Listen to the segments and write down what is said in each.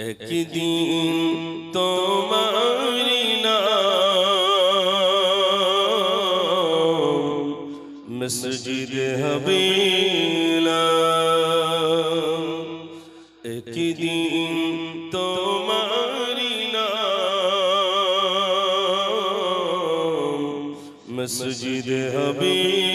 एक दिन तो मारिना मस्जिद हबीला एक दिन तो मारिना मस्जिद हबीला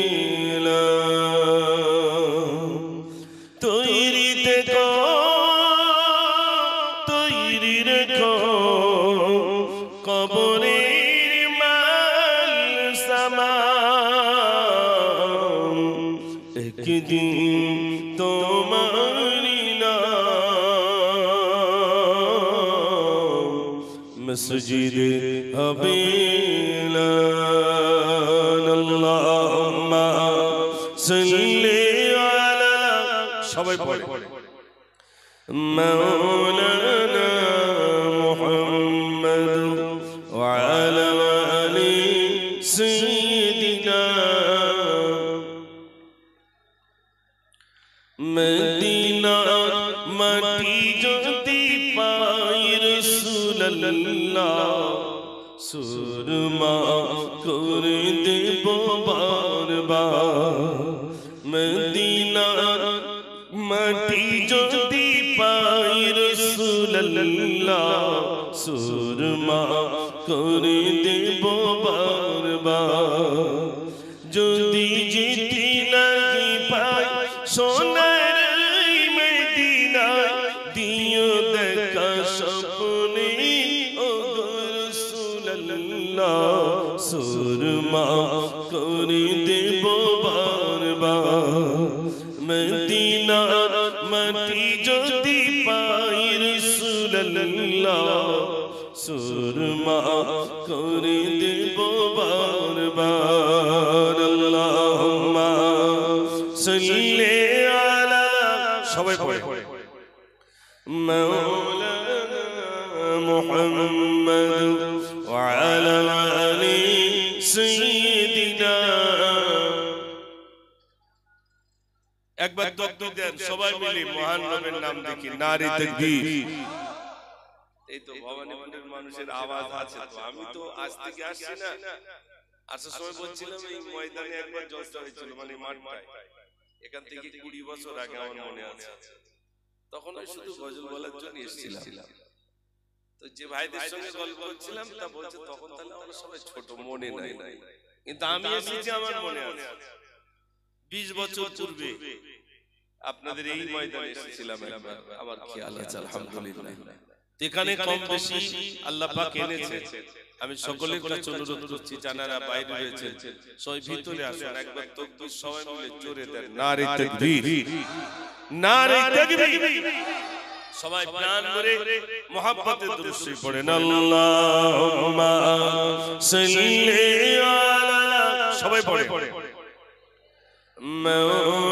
মসজিদ হবে وسلم দেন সবাই মিলে মহান নবীর নাম দেখি নারী তাকবীর এই তো ভবানীপুরের মানুষের আওয়াজ আছে তো আমি তো আজ থেকে আসছি না আসার সময় বলছিলাম এই ময়দানে একবার জলসা হয়েছিল মানে, মানে মাঠটায় এখান থেকে কুড়ি বছর আগে আমার মনে আছে তখন আমি শুধু গজল বলার জন্য এসেছিলাম তো যে ভাইদের সঙ্গে গল্প করছিলাম তা বলছে তখন তাহলে আমরা সবাই ছোট মনে নাই কিন্তু আমি এসেছি আমার মনে আছে বিশ বছর পূর্বে আপনাদের এই ময়দানে এসেছিলাম আমার আলহামদুলিল্লাহ যেখানে কম বেশি আল্লাহ পাক এনেছে আমি সকলের কাছে অনুরোধ করছি জানারা বাইরে রয়েছে সবাই ভিতরে আসুন একবার তকবীর সবাই মিলে জোরে দেন নারে তাকবীর নারে তাকবীর সবাই প্রাণ করে মহাব্বতে দরুদ পড়েন আল্লাহুম্মা সাল্লি আলা সবাই পড়ে মাওলানা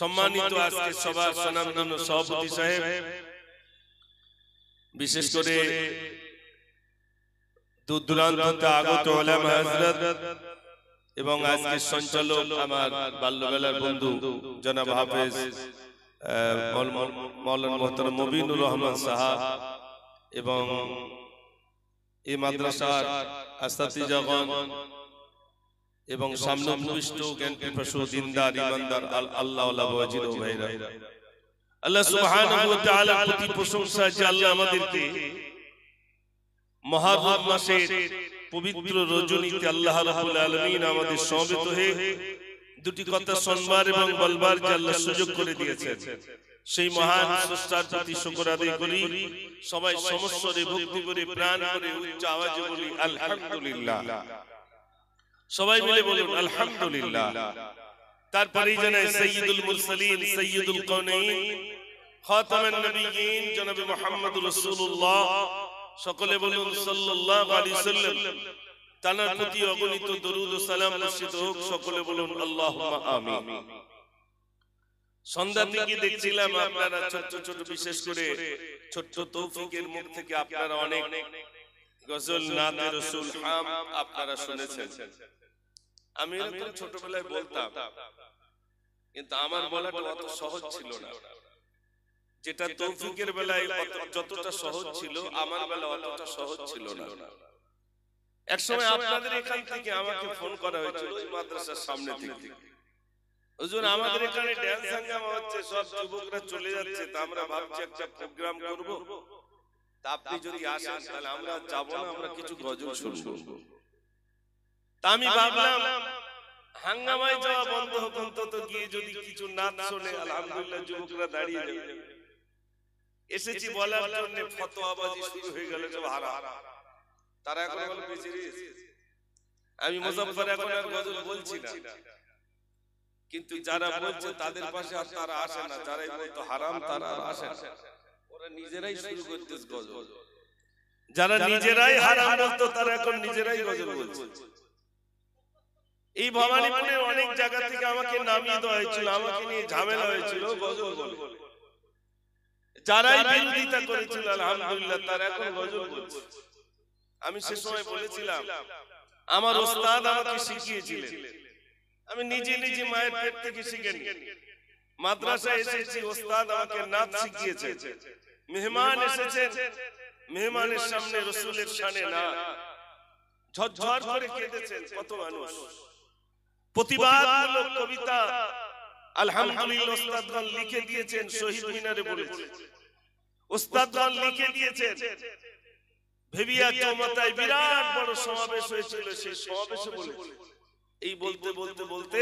সম্মানিত আজকে সভা সনামধন্য সভাপতি সাহেব বিশেষ করে এবং আজকে সঞ্চালক আমার বাল্যবেলার বন্ধু জনাব হাফেজ মৌলানা মবিনুর রহমান সাহা এবং এই মাদ্রাসার আস্তাতিজাগণ এবং সামনে উপবিষ্ট জ্ঞান পিপাসু দিনদার ইমানদার আল আল্লাহ ও ভাইরা আল্লাহ সুবহানাহু ওয়া তাআলা প্রতি প্রশংসা যে আল্লাহ আমাদেরকে মহাভাব মাসের পবিত্র রজনীতে আল্লাহ রাব্বুল আলামিন আমাদের সমবেত হয়ে দুটি কথা শুনবার এবং বলবার যে আল্লাহ সুযোগ করে দিয়েছেন সেই মহান স্রষ্টার প্রতি শুকর আদায় করি সবাই সমস্যরে ভক্তি করে প্রাণ করে উচ্চ আওয়াজে বলি আলহামদুলিল্লাহ সবাই মিলে বলুন আলহামদুলিল্লাহ তারপরে জানাই সাইয়দুল মুরসালিন সাইয়দুল কৌনাইন খাতামান নবিয়িন জনাব মুহাম্মদ রাসূলুল্লাহ সকলে বলুন সাল্লাল্লাহু আলাইহি সাল্লাম তানার প্রতি অগণিত দরুদ ও সালাম বর্ষিত হোক সকলে বলুন আল্লাহুম্মা আমিন সন্ধ্যা থেকে দেখছিলাম আপনারা ছোট ছোট বিশেষ করে ছোট তৌফিকের মুখ থেকে আপনারা অনেক আপনারা শুনেছেন আমি ছোটবেলায় বলতাম কিন্তু আমার বলাটা অত সহজ ছিল না যেটা তৌফিকের বেলায় যতটা সহজ ছিল আমার বেলা অতটা সহজ ছিল না এক সময় আপনাদের এখান থেকে আমাকে ফোন করা হয়েছিল মাদ্রাসার সামনে থেকে আমাদের এখানে ড্যান্স হচ্ছে সব যুবকরা চলে যাচ্ছে তা আমরা ভাবছি একটা প্রোগ্রাম করবো আপনি যদি আসেন তাহলে আমরা না আমরা কিছু গজল শুরু তা আমি ভাবলাম হাঙ্গামায় যাওয়া বন্ধ অন্তত গিয়ে যদি কিছু শোনে আলহামদুলিল্লাহ যুবকরা দাঁড়িয়ে এসেছি বলার জন্য ফতোয়াবাজি শুরু হয়ে গেল হারা তারা এখন আমি মুজাফফর এখন আর গজল বলছি না কিন্তু যারা বলছে তাদের পাশে আর তারা আসে না যারা বলতো হারাম তারা আর আসে না যারা নিজেরাই হারাম বলতো তারা এখন নিজেরাই গজল বলছে এই অনেক জায়গা থেকে আমাকে নামিয়ে দেওয়া হয়েছিল আমাকে নিয়ে ঝামেলা হয়েছিল গজল বলে যারাই বিরোধিতা করেছিল আলহামদুলিল্লাহ এখন গজল বলছে আমি সে সময় বলেছিলাম আমার ওস্তাদ আমাকে শিখিয়েছিলেন আমি নিজে নিজে মায়ের পেট থেকে শিখে মাদ্রাসায় এসেছি ওস্তাদ আমাকে নাচ শিখিয়েছে মেহমান এসেছেন মেহমানের সামনে রসুলের সামনে না ঝরঝর করে কেঁদেছেন কত মানুষ কবিতা আলহামদুলিল্লাহ লিখে দিয়েছেন শহীদ মিনারে লিখে দিয়েছেন ভেবিয়া চৌমাতায় বিরাট বড় সমাবেশ হয়েছিল সেই সমাবেশে বলে এই বলতে বলতে বলতে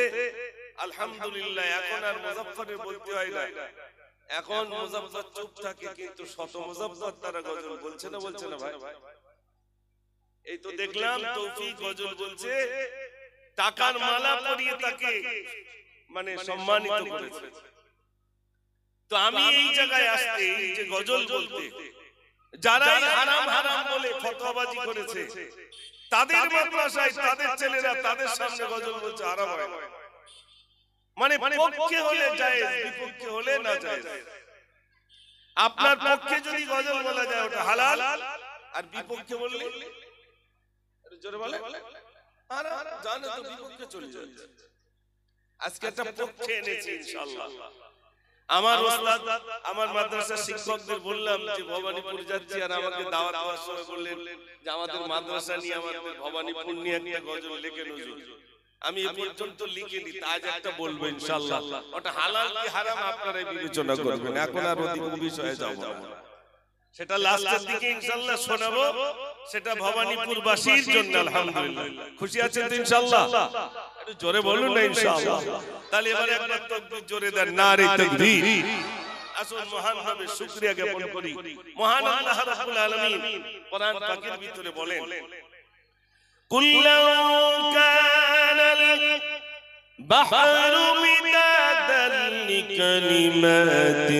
আলহামদুলিল্লাহ এখন আর মুজাফফরের বলতে হয় না এখন মুজাফফর চুপ থাকে কিন্তু শত মুজাফফর তারা গজল বলছে না বলছে না ভাই এই তো দেখলাম তৌফিক গজল বলছে টাকার মালা পরিয়ে তাকে মানে, মানে সম্মানিত করেছে তো আমি এই জায়গায় আসতে যে গজল বলতে যারা হারাম হারাম বলে ফতোয়াবাজি করেছে তাদের মাদ্রাসায় তাদের ছেলেরা তাদের সামনে গজল বলছে আরাম হয় না মানে, মানে পক্ষে হলে জায়েজ বিপক্ষে হলে না জায়েজ আপনার পক্ষে যদি গজল বলা যায় ওটা হালাল আর বিপক্ষে বললে জোরে বলে আর জানো তো বিপক্ষে চলে যাচ্ছে আজকে একটা পক্ষে এনেছি ইনশাআল্লাহ আমার ওস্তাদ আমার মাদ্রাসার শিক্ষকদের বললাম যে ভবানীপুর যাচ্ছি আর আমাকে দাওয়াত দেওয়ার সময় বললেন যে আমাদের মাদ্রাসা নিয়ে আমাদের ভবানীপুর নিয়ে একটা গজল লেখেন হুজুর আমি এ পর্যন্ত লিখে তা আজ একটা বলবো ইনশাআল্লাহ ওটা হালাল কি হারাম আপনারা বিবেচনা করবেন এখন আর ওই বিষয়ে যাব না সেটা লাস্টের দিকে ইনশাআল্লাহ শোনাবো সেটা ভবানীপুর বাসীর জন্য আলহামদুলিল্লাহ খুশি আছেন তো ইনশাআল্লাহ একটু জোরে বলুন না ইনশাআল্লাহ তাহলে এবারে একবার তাকবীর জোরে দেন নারে তাকবীর আসুন মহান রবের শুকরিয়া জ্ঞাপন করি মহান আল্লাহ রাব্বুল আলামিন কোরআন পাকের ভিতরে বলেন قل لو كان البحر مدادا لكلمات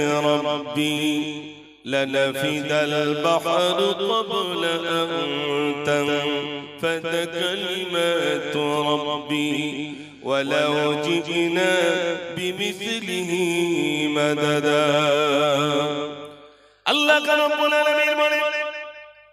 ربي لنفد البحر قبل أن تنفد كلمات ربي ولو جئنا بمثله مددا الله كان رب العالمين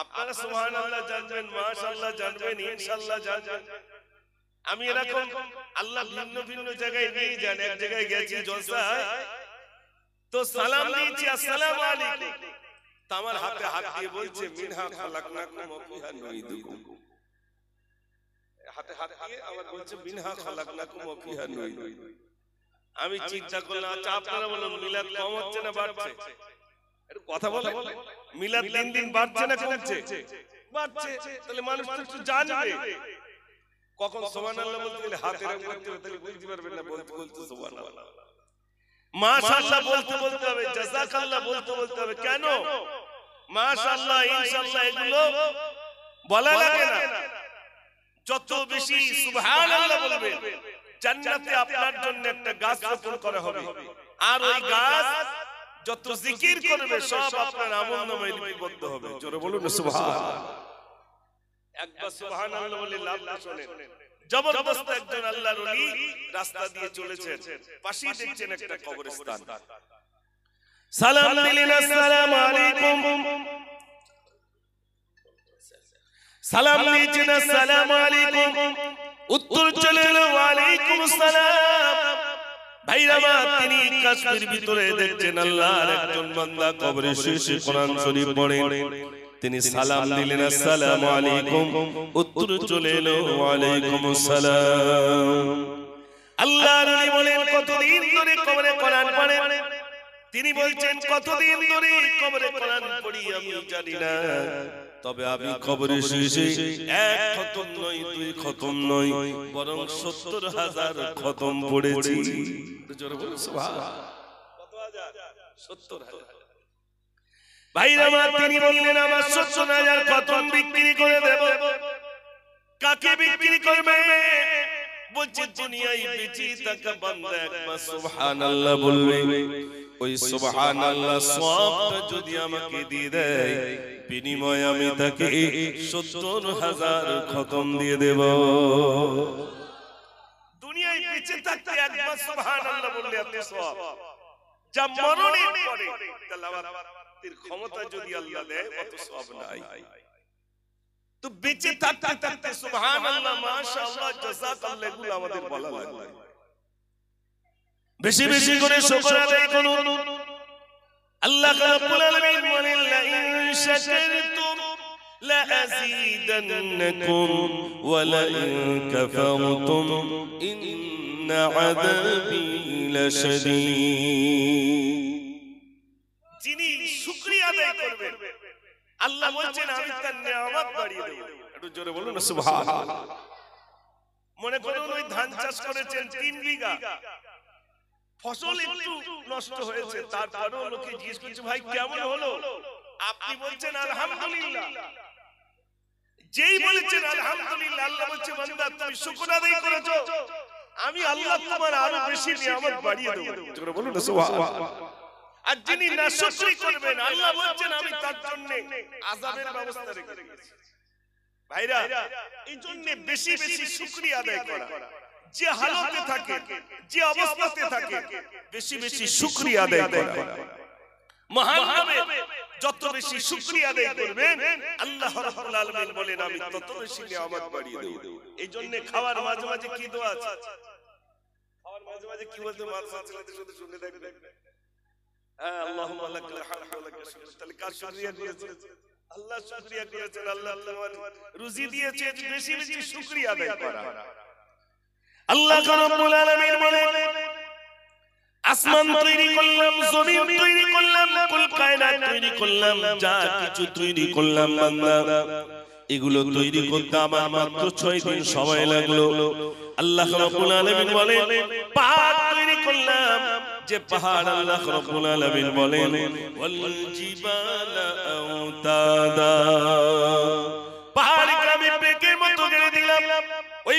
আপনারা সুহান আল্লাহ জানবেন মাশাল্লাহ জানবেন ইনশাল্লাহ জানবেন আমি এরকম আল্লাহ ভিন্ন ভিন্ন জায়গায় নিয়ে যান এক জায়গায় গেছি জলসায় তো সালাম দিয়েছি আসসালাম আলাইকুম তো আমার হাতে হাত দিয়ে বলছে মিনহা খালাকনাকুম ওয়া ফিহা নুইদুকুম হাতে হাত দিয়ে আমার বলছে মিনহা খালাকনাকুম ওয়া ফিহা নুইদুকুম আমি চিন্তা করলাম আচ্ছা আপনারা বলুন মিলাদ কম হচ্ছে না বাড়ছে কথা বলে মিলাদ দিন দিন বাড়ছে না কমছে বাড়ছে তাহলে মানুষ তো একটু জানবে কখন বলতে গেলে হাতে করতে হবে তাহলে পারবেন না বলতে বলতে মাশাআল্লাহ বলতে বলতে হবে জাযাকাল্লাহ বলতে বলতে হবে কেন মাশাআল্লাহ ইনশাআল্লাহ এগুলো বলা লাগে না যত বেশি সুবহানাল্লাহ জান্নাতে আপনার জন্য একটা গাছ রোপণ করা হবে আর ওই গাছ যত জিকির করবে সব আপনার আমল নামে লিপিবদ্ধ হবে জোরে বলুন সুবহান একবার সুবহানাল্লাহ বলে লাভ না জবরদস্ত একজন আল্লাহর ওলি রাস্তা দিয়ে চলেছেন পাশেই দেখছেন একটা কবরস্থান সালাম দিলেন আসসালামু আলাইকুম সালাম দিয়েছেন আসসালামু আলাইকুম উত্তর চলে এলো ওয়ালাইকুম সালাম তিনি সালাম দিলেন আসসালাম আলাইকুম উত্তর চলে এলো ওয়ালাইকুম আসসালাম আল্লাহ নবী বলেন কতদিন ধরে কবরে কোরআন পড়েন তিনি বলছেন কতদিন ধরে কবরে কোরআন পড়ি আমি জানি না তবে আমি কবরে শুয়েছি এক খতম নই দুই খতম নই বরং সত্তর হাজার খতম পড়েছি তিনি বললেন আমার সত্তর হাজার খতম বিক্রি করে দেব কাকে বিক্রি করবে বলছে দুনিয়ায় বেঁচে থাকা বান্দা একবার সুবহানাল্লাহ বলবে ওই সুবহান আল্লাহ সবটা যদি আমাকে দিয়ে দেয় বিনিময় আমি তাকে সত্তর হাজার খতম দিয়ে দেব দুনিয়ায় বেঁচে থাকতে একবার সুবহান আল্লাহ বললে আপনি সব যা মরণে করে তালাওয়াতের ক্ষমতা যদি আল্লাহ দেয় অত সব নাই তো বেঁচে থাকতে থাকতে সুবহান আল্লাহ মাশাআল্লাহ জাযাত আল্লাহ আমাদের বলা লাগলো বেশি বেশি করে শুকর আদায় করুন আল্লাহ রাব্বুল আলামিন বলেন শাকারতুম ওয়া কাফারতুম লাশাদীদ যিনি শুকরিয়া আদায় করবেন আল্লাহ আমি তার নিয়ামত বাড়িয়ে দেব একটু জোরে বলুন সুবহানাল্লাহ মনে করুন ওই ধান চাষ করেছেন 3 বিঘা ফসল একটু নষ্ট হয়েছে তারপরেও লোকে জিজ্ঞেস করছে ভাই কেমন হলো আপনি বলছেন আলহামদুলিল্লাহ যেই বলেছেন আলহামদুলিল্লাহ আল্লাহ বলছে বান্দা তুমি শুকর আদায় করেছো আমি আল্লাহ তোমার আরো বেশি নিয়ামত বাড়িয়ে দেব তোমরা বলুন সুবহানাল্লাহ আর যিনি না শুকরি করবেন আল্লাহ বলছেন আমি তার জন্য আযাবের ব্যবস্থা রেখে দিয়েছি ভাইরা এই জন্য বেশি বেশি শুকরিয়া আদায় করা যে হালতে থাকে যে অবস্থাতে থাকে বেশি বেশি শুক্রিয়া আদায় করবে মহান নামে যত বেশি শুক্রিয়া আদায় করবেন আল্লাহ রাব্বুল আলামিন বলেন আমি তত বেশি নিয়ামত বাড়িয়ে দেব এই জন্য খাওয়ার মাঝে মাঝে কি দোয়া আছে খাওয়ার মাঝে মাঝে কি বলতে মাল মাছ মাছ সাথে শুনে দেখবেন হ্যাঁ, আল্লাহুম্মা লাকাল হামদু ওয়া লাকাল শুকর তাহলে কার শুকরিয়া করেছে আল্লাহ শুকরিয়া করেছেন আল্লাহ রুজি দিয়েছে বেশি বেশি শুকরিয়া আদায় করা আল্লাহ রাব্বুল আলামিন বলেন আসমান তৈরি করলাম জমিন তৈরি করলাম কুল কায়নাত তৈরি করলাম যা কিছু তৈরি করলাম বান্দা এগুলো তৈরি করতে আমার মাত্র 6 দিন সময় লাগলো আল্লাহ রাব্বুল আলামিন বলেন পাহাড় তৈরি করলাম যে পাহাড় আল্লাহ রাব্বুল আলামিন বলেন ওয়াল জিবালা আউতাদা পাহাড় আমি পেকের মতো গড়ে দিলাম ওই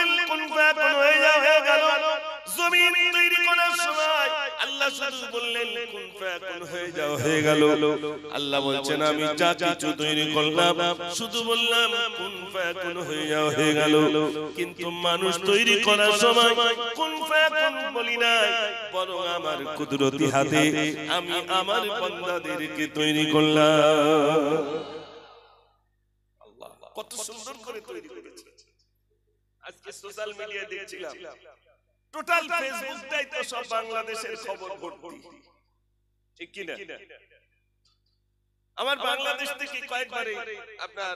কিন্তু মানুষ তৈরি করার সময় কোন বলি নাই বরং আমার কুদরতি হাতে আমি আমার বান্দাদেরকে তৈরি করলাম কত সুন্দর করে তৈরি করেছে আজকে সোশ্যাল মিডিয়া দেখছিলাম টোটাল ফেসবুকটাই তো সব বাংলাদেশের খবর ভর্তি ঠিক আমার বাংলাদেশ থেকে আপনার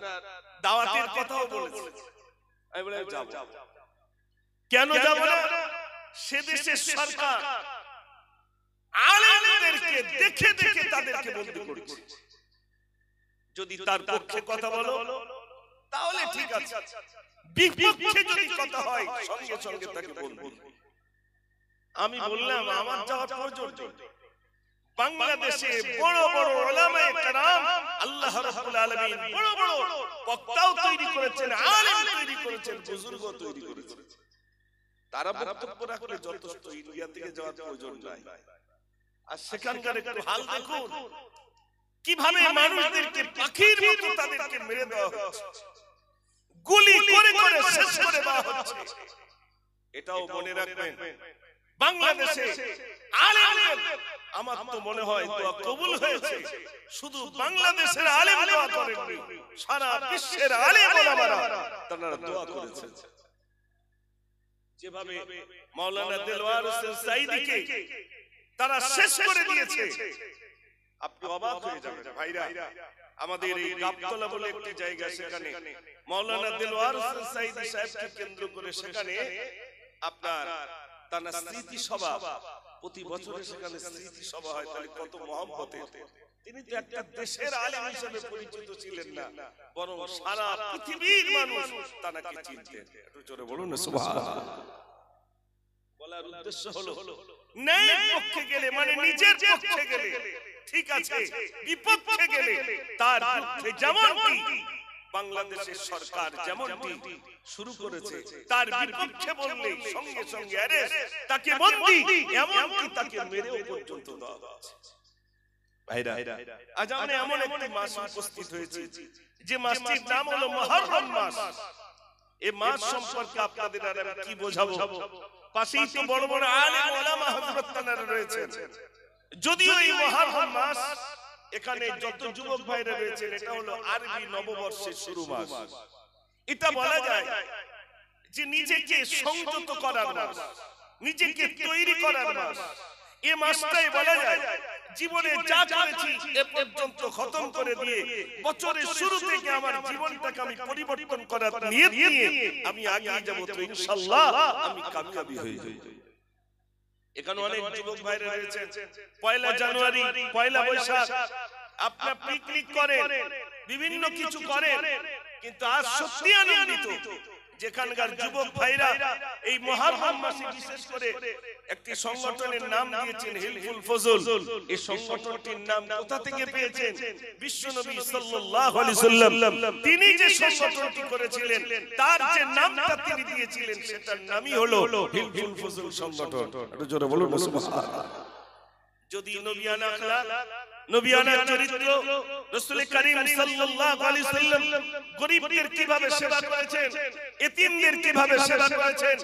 দাওয়াতের কথাও বলেছে আমি যাব কেন যাব না সে দেশের সরকার আলেমদেরকে দেখে দেখে তাদেরকে যদি তার পক্ষে কথা বলো তাহলে ঠিক আছে বিপক্ষে যদি কথা হয় সঙ্গে সঙ্গে তাকে বলবো আমি বললাম আমার যাওয়া পর্যন্ত বাংলাদেশে বড় বড় ওলামায়ে কেরাম আল্লাহ রাব্বুল আলামিন বড় বড় বক্তাও তৈরি করেছেন আলেম তৈরি করেছেন বুজুর্গ তৈরি করেছেন তারা বক্তব্য রাখলে যথেষ্ট ইন্ডিয়া থেকে যাওয়ার প্রয়োজন নাই আর সেখানকার একটু হাল দেখুন কিভাবে মানুষদেরকে পাখির মতো তাদেরকে মেরে দেওয়া হচ্ছে গুলি করে করে শেষ করে দেওয়া হচ্ছে এটাও মনে রাখবেন আমার তো মনে হয় কবুল হয়েছে শুধু বাংলাদেশের আলেম দোয়া করেননি সারা বিশ্বের আলেম তারা দোয়া করেছে যেভাবে মাওলানা দেলোয়ার হোসেন সাইদিকে তারা শেষ করে দিয়েছে আপনি অবাক হয়ে যাবেন ভাইরা আমাদের এই গাবতলা বলে একটি জায়গা সেখানে মাওলানা দেলোয়ার হোসেন সাইদি সাহেবকে কেন্দ্র করে সেখানে আপনার তা স্মৃতি সভা প্রতি বছরে সেখানে স্মৃতি সভা হয় তাহলে কত মহব্বতে তিনি তো একটা দেশের আলেম হিসেবে পরিচিত ছিলেন না বরং সারা পৃথিবীর মানুষ তানাকে চিনতেন একটু জোরে বলুন সুবহানাল্লাহ বলার উদ্দেশ্য হলো নেই পক্ষে গেলে মানে নিজের পক্ষে গেলে ঠিক আছে বিপক্ষে গেলে তার পক্ষে যেমন বাংলাদেশের সরকার যেমন শুরু করেছে তার বিপক্ষে বললে সঙ্গে সঙ্গে আরে তাকে বন্দি এমনকি তাকে মেরেও পর্যন্ত দেওয়া ভাইরা আজ আমরা এমন একটি মাস উপস্থিত যে মাসটির নাম হলো মহরম মাস এই মাস সম্পর্কে আপনাদের আর কি বোঝাবো পাশেই তো বড় বড় আলেম ওলামা হযরত রয়েছে যদিও এই মহরম মাস এখানে যত যুবক ভাইরা রয়েছেন এটা হলো আরবি নববর্ষের শুরু মাস এটা বলা যায় যে নিজেকে সংযত করার মাস নিজেকে তৈরি করার মাস এ মাসটাই বলা যায় জীবনে যা করেছি এ পর্যন্ত খতম করে দিয়ে বছরের শুরু থেকে আমার জীবনটাকে আমি পরিবর্তন করার নিয়ে আমি আগে যাব তো ইনশাআল্লাহ আমি কামিয়াবি হয়ে যাই এখানে অনেক যুবক ভাইরা রয়েছে পয়লা জানুয়ারি পয়লা বৈশাখ আপনার পিকনিক করেন বিভিন্ন কিছু করে কিন্তু আজ সত্যি আনন্দিত যেখানকার যুবক ভাইরা এই মহারম মাসে বিশেষ করে একটি সংগঠনের নাম দিয়েছেন হিলফুল ফজল এই সংগঠনটির নাম কোথা থেকে পেয়েছেন বিশ্ব নবী সাল্লাল্লাহু আলাইহি সাল্লাম তিনি যে সংগঠনটি করেছিলেন তার যে নামটা তিনি দিয়েছিলেন সেটার নামই হলো হিলফুল ফজল সংগঠন একটু জোরে বলুন সুবহানাল্লাহ যদি নবী আনাখলা নবিয়ানার চরিত্র রসুল করিম সাল্লাল্লাহু আলাইহি সাল্লাম গরীবদের কিভাবে সেবা করেছেন এতিমদের কিভাবে সেবা করেছেন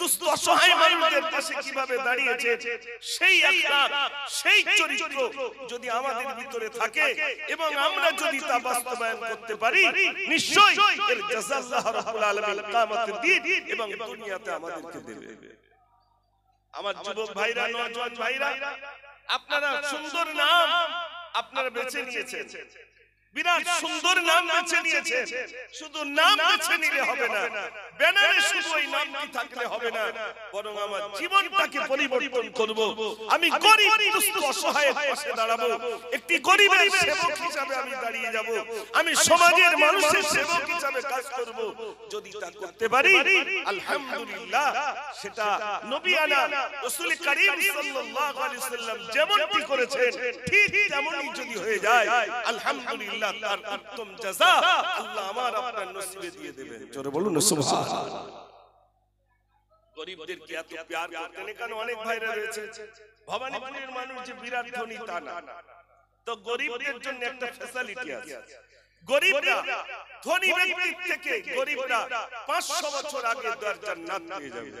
দুস্থ অসহায় মানুষদের পাশে কিভাবে দাঁড়িয়েছে সেই আখলাক সেই চরিত্র যদি আমাদের ভিতরে থাকে এবং আমরা যদি তা বাস্তবায়ন করতে পারি নিশ্চয়ই এর জাযাল্লাহ রাব্বুল আলামিন কিয়ামতের দিন এবং দুনিয়াতে আমাদেরকে দেবে আমার যুবক ভাইরা নওজোয়ান ভাইরা আপনারা সুন্দর নাম আপনারা বেছে নিয়েছেন বিরাট সুন্দর নাম বেছে নিয়েছেন শুধু নাম বেছে নিলে হবে না ব্যানারে শুধু ওই নামটি থাকলে হবে না বরং আমার জীবনটাকে পরিবর্তন করব আমি গরিব দুস্থ অসহায়ের পাশে দাঁড়াবো একটি গরিবের সেবক হিসাবে আমি দাঁড়িয়ে যাব আমি সমাজের মানুষের সেবক হিসাবে কাজ করব যদি তা করতে পারি আলহামদুলিল্লাহ সেটা নবী আনা রাসূল করিম সাল্লাল্লাহু আলাইহি সাল্লাম যেমনটি করেছেন ঠিক তেমনই যদি হয়ে যায় আলহামদুলিল্লাহ আল্লাহ তার উত্তম জাযা আল্লাহ আমার আপনার নসিবে দিয়ে দেবেন জোরে বলুন সুবহানাল্লাহ গরিবদের কি এত প্যার করতেন এখানে অনেক ভাইরা রয়েছে ভবানীপুরের মানুষ যে বিরাট ধনী তা না তো গরিবদের জন্য একটা ফ্যাসিলিটি আছে গরিবরা ধনী ব্যক্তির থেকে গরিবরা 500 বছর আগে দরজার নাম পেয়ে যাবে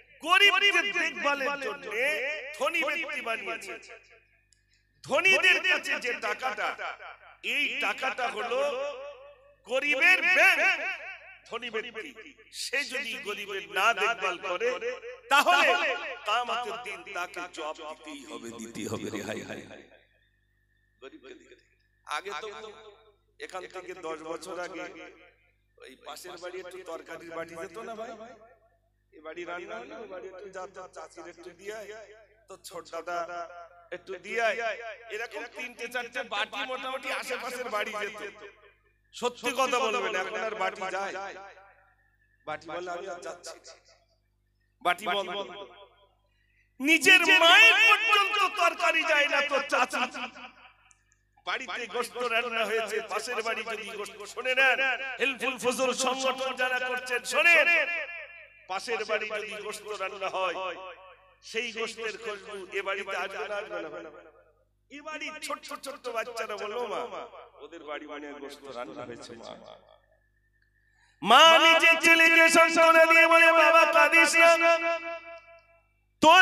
গরিবদের দেখভালের জন্য ধনী ব্যক্তি বানিয়েছে ধনীদের কাছে যে টাকাটা এই টাকাটা হলো গরিবের ব্যাংক ধনী ব্যক্তি সে যদি গরিবের না দেখভাল করে তাহলে কামাতের দিন তাকে জব দিতেই হবে দিতেই হবে রে হাই হাই গরিবকে আগে তো এখান থেকে দশ বছর আগে ওই পাশের বাড়ি একটু তরকারির বাড়ি যেত না ভাই বাড়ি রান্না বাড়ি একটু যা চাচির একটু দিয়ে ছোট দাদা একটু দিয়ে এরকম তিনটে চারটে বাটি মোটামুটি আশেপাশের বাড়ি যেত সত্যি কথা বলবেন এখন আর বাটি যায় বাটি বলে আমি যাচ্ছি বাটি নিজের মায়ের পর্যন্ত তরকারি যায় না তোর চাচা বাড়িতে গোস্ত রান্না হয়েছে পাশের বাড়ি যদি গোস্ত শোনেন হেল্পফুল ফজল সংগঠন যারা করছেন শোনেন পাশের বাড়ি যদি গোস্ত রান্না হয় সেই গোস্তের খুশবু এ বাড়িতে আজকে না আসবে না এ বাড়ির ছোট ছোট ছোট বাচ্চারা বলো মা ওদের বাড়ি মানে গোস্ত রান্না হয়েছে মা মা নিজের ছেলেকে সংসারে দিয়ে বলে বাবা কাঁদিস না তোর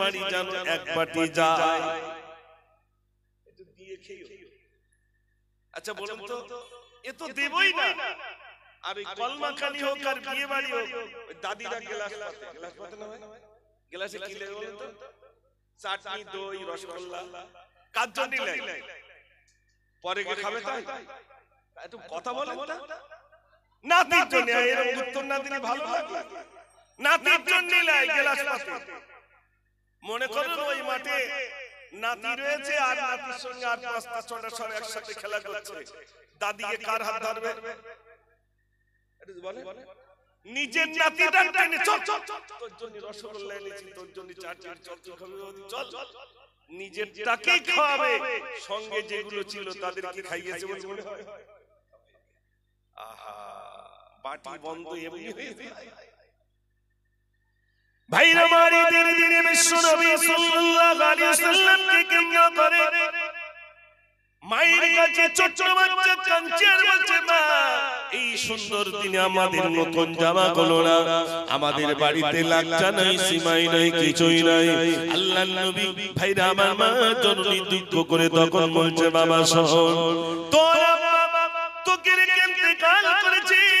বাড়ি যেন এক বাটি যায় আচ্ছা, আচ্ছা বলুন তো এ তো দেবই না আর ওই কলমাখানি হোক আর বিয়ে বাড়ি হোক দাদিরা গ্লাস পাতে গ্লাস পাতে না গ্লাসে কি দেবে বলুন তো চাটনি দই রসগোল্লা কাজ জন্য পরে গিয়ে খাবে তাই এত কথা বলেন না নাতির জন্য এরকম উত্তর না দিলে ভালো লাগবে নাতির জন্য গেলাস পাতে মনে করেন ওই মাঠে নাতি রয়েছে আর নাতির সঙ্গে আর পাঁচটা ছটা সব একসাথে খেলা করছে দাদিকে কার হাত ধরবে নিজের নাতিটা টেনে চল চল তোর জন্য রসগোল্লা এনেছি তোর জন্য চার চার চল চল চল নিজেরটাকে খাওয়াবে সঙ্গে যেগুলো ছিল তাদেরকে খাইয়েছে বলে মনে হয় আহা বাটি বন্ধ এমনি হয়ে যায় ভাইরা মারি দিনে দিনে বিশ্ব নবী সাল্লাল্লাহু আলাইহি ওয়াসাল্লামকে কেন্দ্র করে মায়ের কাছে ছোট বাচ্চা কাঁদছে আর মা এই সুন্দর দিনে আমাদের নতুন জামা গুলো না আমাদের বাড়িতে লাগছে নাই সীমাই নাই কিছুই নাই আল্লাহ নবী ভাইরা আমার মা জননী দুঃখ করে তখন বলছে বাবা তোর বাবা তোকে রেখে কাল করেছিস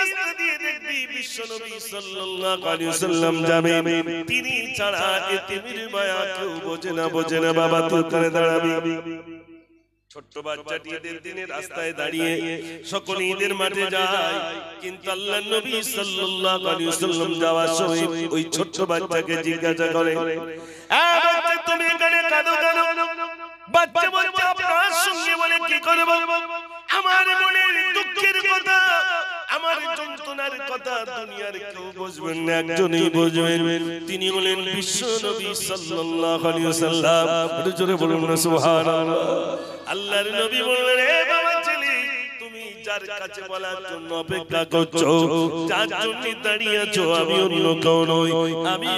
রাস্তা দিয়ে দেখবি সাল্লাল্লাহু আলাইহি যাবে তিনি ছাড়া মায়া কেউ বোঝে না বোঝে না বাবা তুই করে দাঁড়াবি ছোট্ট ঈদের দিনে রাস্তায় দাঁড়িয়ে সকলে ঈদের মাঠে যায় কিন্তু আল্লাহ নবী সাল্লাল্লাহু আলাইহি যাওয়ার সময় ওই ছোট্ট বাচ্চাকে জিজ্ঞাসা করে এ হ্যাঁ, বাচ্চা তুমি এখানে কাঁদো কেন বাচ্চা বাচ্চা আপনার সঙ্গে বলে কি করব আমার মনের দুঃখের কথা আমার যন্ত্রণার কথা দুনিয়ার কেউ বুঝবেন না একজনই বুঝবেন তিনি বলেন বিশ্ব নবী সাল্লাল্লাহু আলাইহি ওয়াসাল্লাম জোরে বলুন সুবহানাল্লাহ আল্লাহর নবী বললেন এ বাবা ছেলে কাছে বলার জন্য অপেক্ষা করছো যার জন্য আমি অন্য কেউ নই আমি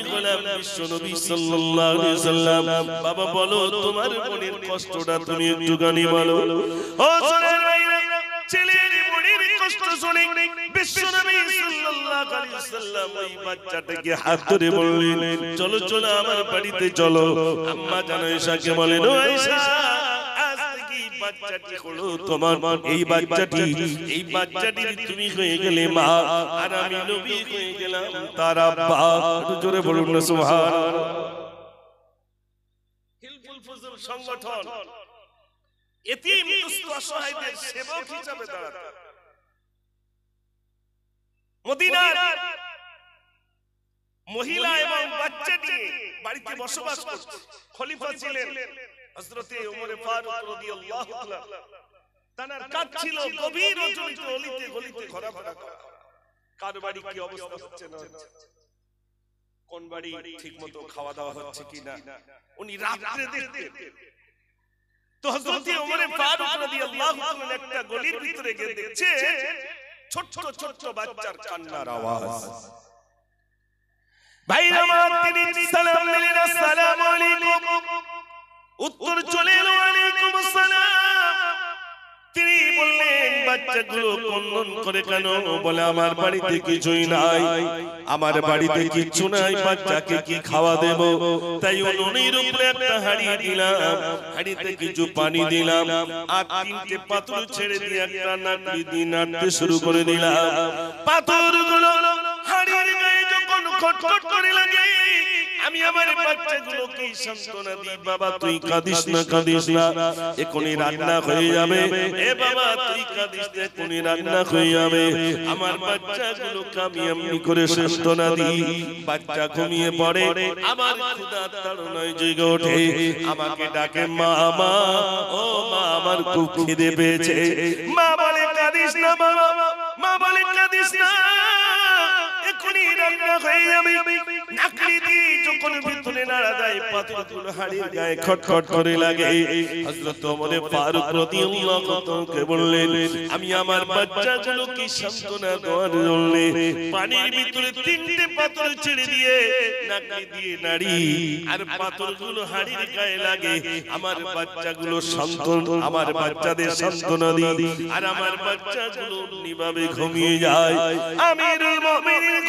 বিশ্ব নবী সাল্লাল্লাহু আলাইহি সাল্লাম বাবা বলো তোমার মনের কষ্টটা তুমি একটু গানি বলো ও ছেলের মনের কষ্ট শুনে বিশ্ব নবী সাল্লাল্লাহু আলাইহি সাল্লাম ওই বাচ্চাটাকে হাত ধরে বললেন চলো চলো আমার বাড়িতে চলো আম্মা জানো বলেন ও বাচ্চাটি হলো তোমার এই বাচ্চাটি এই বাচ্চাটি তুমি হয়ে গেলে মা আর আমি নবী হয়ে গেলাম জোরে বলুন না হিলফুল সংগঠন এতিম দুস্থ অসহায়দের সেবক হিসাবে দাঁড়াতে মদিনার মহিলা এবং বাচ্চা বাড়িতে বসবাস করছে খলিফা ছিলেন হযরতে ওমর ফারুক রাদিয়াল্লাহু তাআলা তানার কাজ ছিল গভীর অজনিত অলিতে গলিতে ঘোরাফেরা করা কার বাড়ি কি অবস্থা হচ্ছে না কোন বাড়ি ঠিকমতো খাওয়া দাওয়া হচ্ছে কিনা উনি রাত্রে দেখতেন তো হযরত ওমর ফারুক রাদিয়াল্লাহু তাআলা একটা গলির ভিতরে গিয়ে দেখছে ছোট ছোট ছোট বাচ্চার কান্নার আওয়াজ ভাই আমার তিনি সালাম দিলেন আসসালামু আলাইকুম উত্তর চলে এলো আলাইকুম তিনি বললেন বাচ্চাগুলো কন্দন করে কেন বলে আমার বাড়িতে কিছুই নাই আমার বাড়িতে কিছু নাই বাচ্চাকে কি খাওয়া দেব তাই উনুনের উপরে একটা হাড়ি দিলাম হাড়িতে কিছু পানি দিলাম আর তিনটে পাথর ছেড়ে দিয়ে একটা নাটলি দিয়ে নাটতে শুরু করে দিলাম পাথরগুলো হাড়ির গায়ে যখন খটখট করে লাগে আমি আমার বাচ্চাগুলোকে দিই বাবা তুই কাঁদিস না কাঁদিস না এখনই রান্না হয়ে যাবে এ বাবা তুই কাঁদিস না এখনই রান্না হয়ে যাবে আমার বাচ্চাগুলোকে আমি এমনি করে সান্ত্বনা দিই বাচ্চা ঘুমিয়ে পড়ে আমার তাড়নায় জেগে ওঠে আমাকে ডাকে মা মা ও মা আমার খুব খিদে পেয়েছে মা বলে কাঁদিস না মা মা বলে কাঁদিস না এক্ষুনি রান্না হয়ে যাবে নাকলি দিয়ে যখন ভিতরে নাড়া দেয় গায়ে খটখট করে লাগে হযরত ফারুক রাদিয়াল্লাহু তাআলাকে বললেন আমি আমার বাচ্চাগুলোকে দেওয়ার জন্য পানির ভিতরে তিনটে পাথর ছেড়ে দিয়ে নাকলি দিয়ে নাড়ি আর পাথরগুলো হাড়ির গায়ে লাগে আমার বাচ্চাগুলো সান্তন আমার বাচ্চাদের সান্তনা দিই আর আমার বাচ্চাগুলো নিভাবে ঘুমিয়ে যায় আমিরুল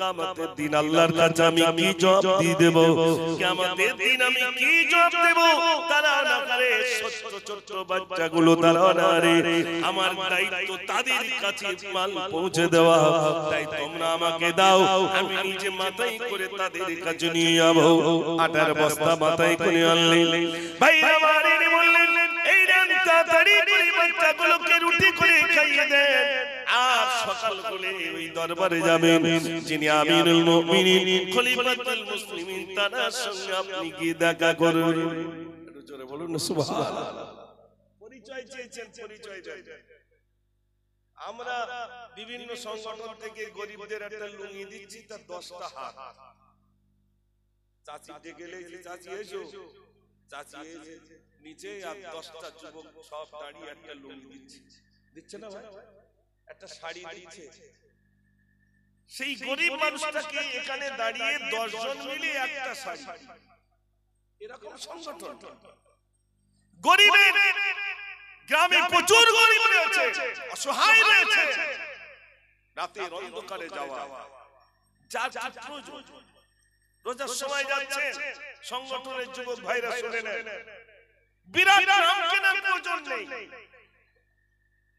কিয়ামতের দিন আল্লাহর কাছে আমি কি জবাব দিয়ে দেব কিয়ামতের দিন আমি কি জবাব দেব তারা না করে ছোট ছোট বাচ্চাগুলো তারা না রে আমার দায়িত্ব তাদের কাছে মাল পৌঁছে দেওয়া তাই তোমরা আমাকে দাও আমি নিজে মাথায় করে তাদের কাছে নিয়ে যাব আটার বস্তা মাথায় করে আনলি ভাই আমার বললেন এই রান্তা তাড়াতাড়ি করে বাচ্চাগুলোকে রুটি করে খাইয়ে দেন সকাল করে ওই দরবারে যাবেন যিনি আমিরুল মুমিনিন খলিফাতুল মুসলিমিন তার সঙ্গে আপনি দেখা জোরে বলুন সুবহানাল্লাহ পরিচয় চেয়েছেন পরিচয় আমরা বিভিন্ন সংগঠন থেকে গরিবদের একটা লুঙ্গি দিচ্ছি তার দশটা হাত চাচি ডেকে চাচি এসো চাচি নিচে আর দশটা যুবক সব দাঁড়িয়ে একটা লুঙ্গি দিচ্ছে দিচ্ছে না ভাই একটা শাড়ি দিচ্ছে সেই গরিব মানুষটাকে এখানে দাঁড়িয়ে দশজন মিলে একটা শাড়ি এরকম সংগঠন গরিবের গ্রামে প্রচুর গরিব রয়েছে অসহায় রয়েছে রাতের অন্ধকারে যাওয়া যার প্রয়োজন রোজার সময় যাচ্ছে সংগঠনের যুবক ভাইরা শুনে নেয় বিরাট নাম প্রয়োজন নেই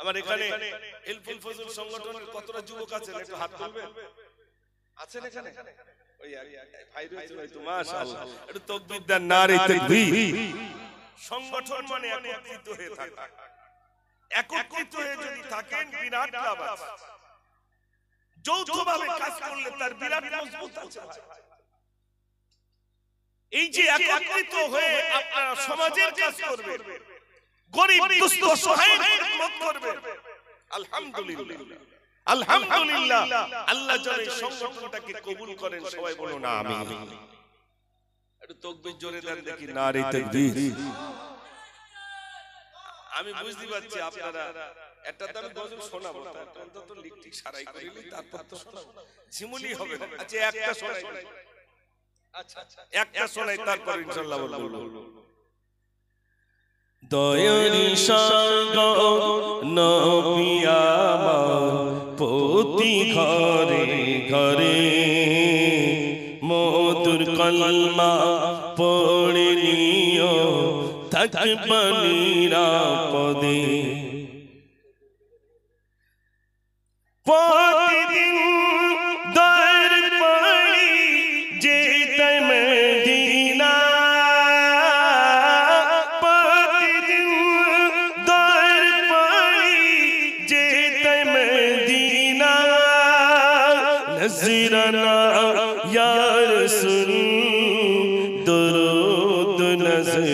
আমার এখানে হেল্পফুল ফজল সংগঠনের কতটা যুবক আছে একটু হাত তুলবে আছেন এখানে ওই ভাই মাশাআল্লাহ একটু দেন মানে সংগঠন মানে একত্রিত হয়ে থাকা একত্রিত হয়ে যদি থাকেন বিরাট লাভ আছে যৌথভাবে কাজ করলে তার বিরাট মজবুত আছে এই যে একত্রিত হয়ে আপনারা সমাজের কাজ করবেন গরিব দুস্থ অসহায়ের খেদমত করবে আলহামদুলিল্লাহ আলহামদুলিল্লাহ আল্লাহ যেন সংগঠনটাকে কবুল করেন সবাই বলুন আমিন আমি বুঝতে পারছি আপনারা একটা তো আমি গজল শোনাবো অন্তত লিখটি সারাই করিনি তারপর তো ঝিমুলি হবে আচ্ছা, আচ্ছা, আচ্ছা একটা শোনাই আচ্ছা একটা শোনাই তারপর ইনশাল্লাহ দয়রি সঙ্গ নপিয়ামা পতি ঘরে ঘরে মধুর কলমা পড়ে নিও থাকবা নিরাপদে পড়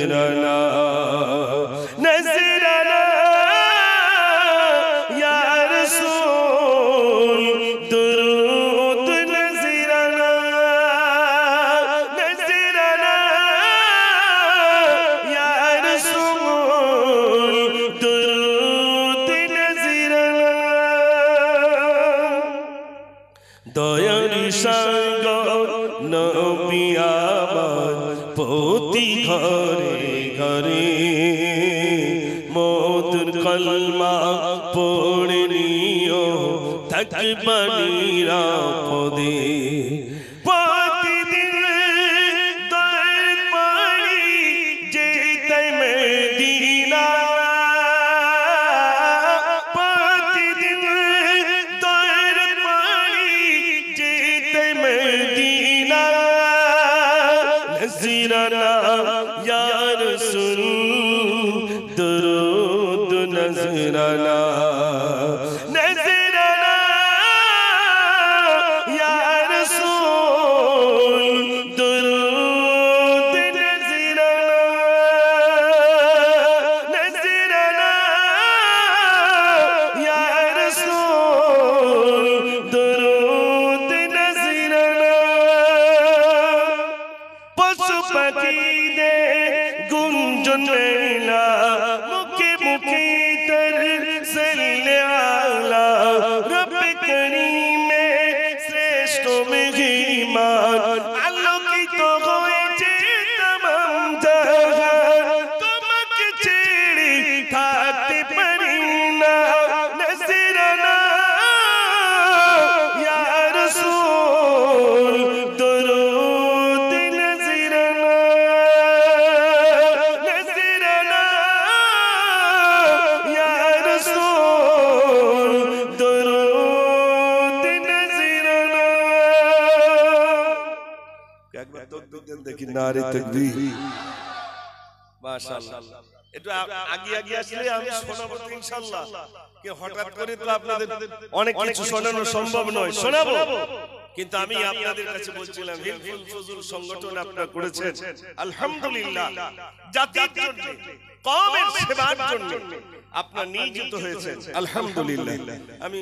لله মাশাআল্লাহ একটু আগে আগে আসলে নিয়োজিত হয়েছেন আলহামদুলিল্লাহ আমি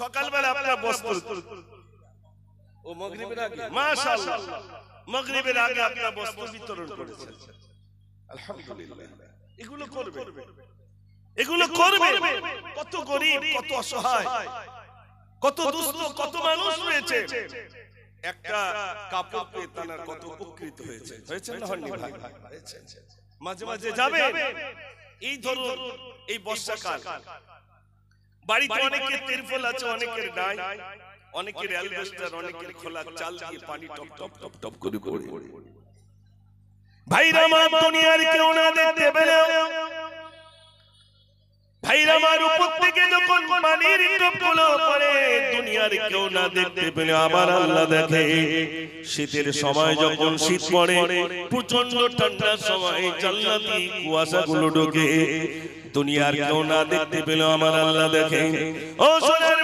সকালবেলা আপনারা বস্ত্র ও মগরিবের আগে মাশাআল্লাহ মগরিবের আগে আপনার বস্ত্র বিতরণ করেছেন আলহামদুলিল্লাহ এগুলো করবে এগুলো করবে কত গরিব কত অসহায় কত দুস্থ কত মানুষ রয়েছে একটা কাপড় পেয়ে তারা কত উপকৃত হয়েছে হয়েছে না ভাই হয়েছে মাঝে মাঝে যাবে এই ধরুন এই বর্ষাকাল বাড়িতে অনেকের তিরফল আছে অনেকের নাই অনেকে রেলওয়ে অনেকে খোলা চাল দিয়ে পানি টপ টপ টপ টপ করে করে ভাইরা দুনিয়ার কেউ না দেখতে পেলে ভাইরা উপর থেকে যখন পানির পড়ে দুনিয়ার কেউ না দেখতে পেলে আমার আল্লাহ দেখে শীতের সময় যখন শীত পড়ে প্রচন্ড ঠান্ডার সময় জান্নাতি গুলো ঢোকে দুনিয়ার কেউ না দেখতে পেলে আমার আল্লাহ দেখে ও সোনার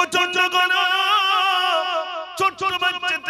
প্রচন্ড গণ ছোট ছোট বাচ্চাদের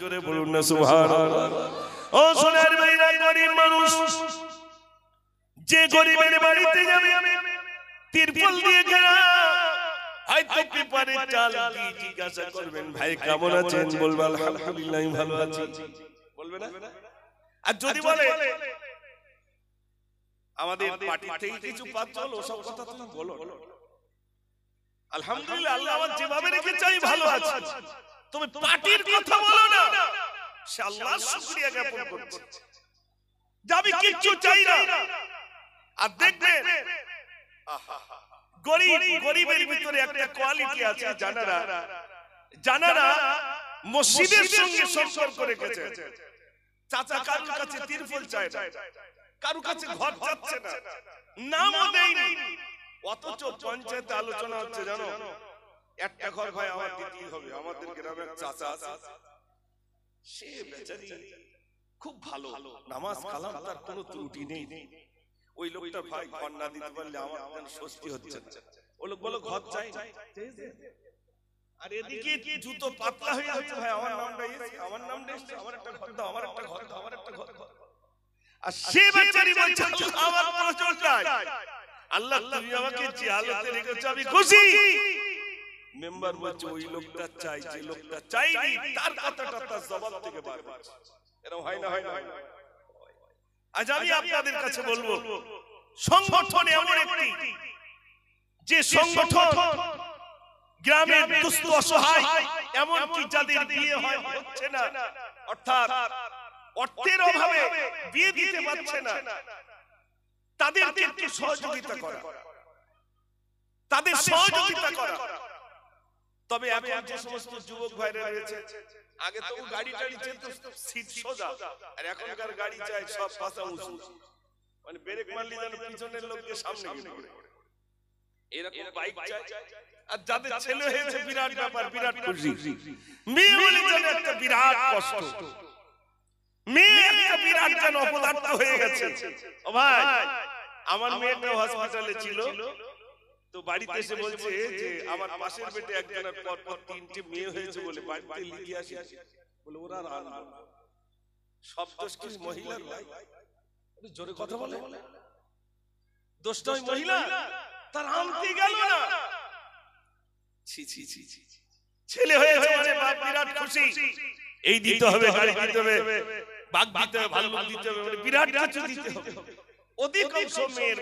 জোরে বলুন না সুবহানাল্লাহ ও সোনার ভাইরা গরিব মানুষ যে গরিবের বাড়িতে যাবে তিরপল দিয়ে ঘেরা আলহামদুলিল্লাহ আর আলহামদুলিল্লাহ আল্লাহ আমার যেভাবে রেখেছে আমি ভালো আছি তুমি পার্টির কথা বলো না সে আল্লাহ শুকরিয়া জ্ঞাপন করছে যাবি কিচ্ছু চাই না আর দেখবে গরিব গরিবের ভিতরে একটা কোয়ালিটি আছে জানারা জানারা মসজিদের সঙ্গে সম্পর্ক রেখেছে চাচা কারুর কাছে তিরফল চায় না কারুর কাছে ঘর যাচ্ছে না নামও দেয়নি অথচ পঞ্চায়েতে আলোচনা হচ্ছে জানো একটা ঘর ভাই আমার দিতেই হবে আমাদের গ্রামের চাচা সে বেচারি খুব ভালো নামাজ কালাম তার কোনো ত্রুটি নেই ওই লোকটা ভাই ঘর না দিতে পারলে আমার যেন স্বস্তি হচ্ছে ও লোক বলো ঘর চাই আর এদিকে কি জুতো পাতলা হয়ে যাচ্ছে ভাই আমার নামটা এসে আমার নামটা এসে আমার একটা ঘর দাও আমার একটা ঘর আমার একটা ঘর আর সে বেচারি বলছে আমার প্রচুর চাই আল্লাহ তুমি আমাকে যে আলোতে রেখেছো আমি খুশি মেম্বার বলছে ওই লোকটা চাই যে লোকটা চাই তার কথাটা তার জবাব থেকে বার বার এরকম হয় না হয় না আজ আমি আপনাদের কাছে বলবো সংগঠন এমন একটি যে সংগঠন গ্রামের দুস্থ অসহায় এমন কি যাদের বিয়ে হয় হচ্ছে না অর্থাৎ অর্থের অভাবে বিয়ে দিতে পারছে না তাদেরকে একটু সহযোগিতা করা তাদের সহযোগিতা করা তবে এখন যে সমস্ত যুবক ভাইরা রয়েছে আগে তো গাড়ি টাড়ি যেত সিট সোজা আর এখনকার গাড়ি চায় সব পাশা উঁচু মানে ব্রেক মারলি যেন পিছনের লোককে সামনে ঘুরে এরকম বাইক চায় আর যাদের ছেলে হয়েছে বিরাট ব্যাপার বিরাট খুশি মেয়ে বলে যেন একটা বিরাট কষ্ট মেয়ে একটা বিরাট যেন অপদার্থ হয়ে গেছে ও ভাই আমার মেয়েটা হসপিটালে ছিল হয়েছে ছেলে হয়েছে মানে বিরাট খুশি এই দিতে হবে বাঘ দিতে হবে বিরাট দিতে হবে মেয়ের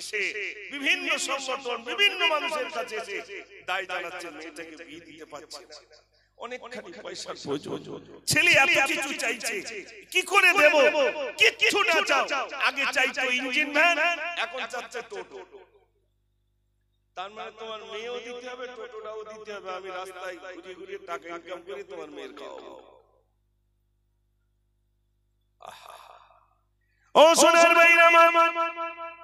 এসে বিভিন্ন সংগঠন বিভিন্ন মানুষের কাছে এসে দায় জানাচ্ছে মেয়েটাকে বিয়ে দিতে পারছে না কি করে তোমার মেয়েও আমি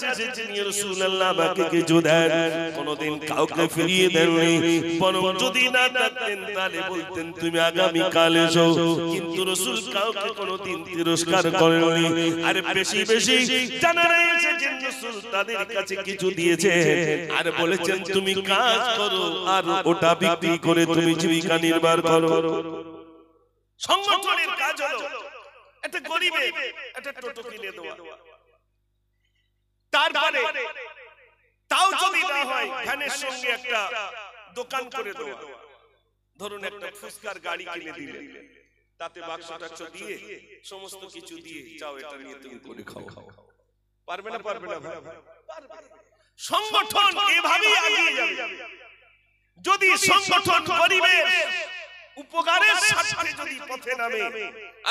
কাছে এসেছেন ইয়া রাসূলুল্লাহ আমাকে কিছু দেন কোনোদিন কাউকে ফিরিয়ে দেননি বরং যদি না থাকতেন তাহলে বলতেন তুমি আগামী কাল এসো কিন্তু রাসূল কাউকে কোনোদিন তিরস্কার করেননি আর বেশি বেশি জানারা এসেছেন রাসূল তাদের কাছে কিছু দিয়েছে আর বলেছেন তুমি কাজ করো আর ওটা বিক্রি করে তুমি জীবিকা নির্বাহ করো সংগঠনের কাজ হলো একটা গরিবের একটা টোটো কিনে দেওয়া তারপরে তাও যদি না হয় ভ্যানের সঙ্গে একটা দোকান করে দেওয়া ধরুন একটা ফুসকার গাড়ি কিনে দিলে তাতে বাক্স টাক্স দিয়ে সমস্ত কিছু দিয়ে যাও এটা নিয়ে তুমি করে খাও খাও পারবে না পারবে না ভাই সংগঠন এভাবেই আগিয়ে যাবে যদি সংগঠন পরিবেশ উপকারের সাথে যদি পথে নামে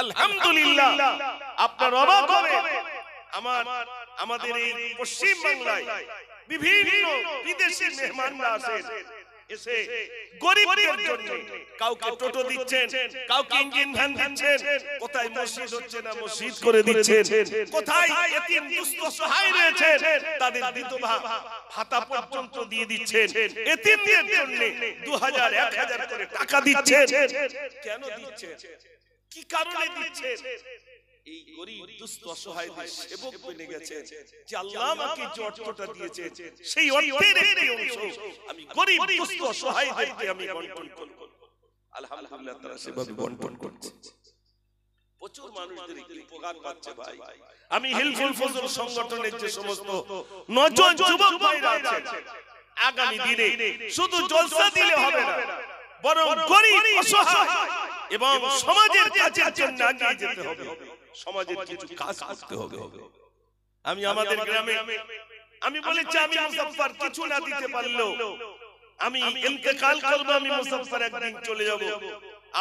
আলহামদুলিল্লাহ আপনার অবাক হবে আমার আমাদের এই পশ্চিম বাংলায় বিভিন্ন বিদেশি মেহমানরা আসেন এসে জন্য কাউকে টোটো দিচ্ছেন কাউকে ইঞ্জিন ভ্যান দিচ্ছেন কোথায় মসজিদ হচ্ছে না মসজিদ করে দিচ্ছেন কোথায় এতিম দুস্থ সহায় রয়েছে তাদের বিধবা ভাতা পর্যন্ত দিয়ে দিচ্ছেন এতিমদের জন্য 2000 করে টাকা দিচ্ছেন কেন দিচ্ছেন কি কারণে দিচ্ছেন এই গরিব দুস্থ অসহায়দের সেবক বনে গেছে যে আল্লাহ আমাকে যে অর্থটা দিয়েছে সেই অর্থের একটি অংশ আমি গরিব দুস্থ অসহায়দেরকে আমি বন্টন করব আলহামদুলিল্লাহ তারা সেভাবে বন্টন করছে প্রচুর মানুষদের উপকার পাচ্ছে ভাই আমি হেলফুল ফজল সংগঠনের যে সমস্ত নজন যুবক ভাইরা আছে আগামী দিনে শুধু জলসা দিলে হবে না বরং গরিব অসহায় এবং সমাজের কাজের জন্য এগিয়ে যেতে হবে সমাজের কিছু কাজ করতে হবে আমি আমাদের গ্রামে আমি বলেছি আমি মুসাফার কিছু না দিতে পারলেও আমি ইন্তেকাল করব আমি মুসাফার একদিন চলে যাব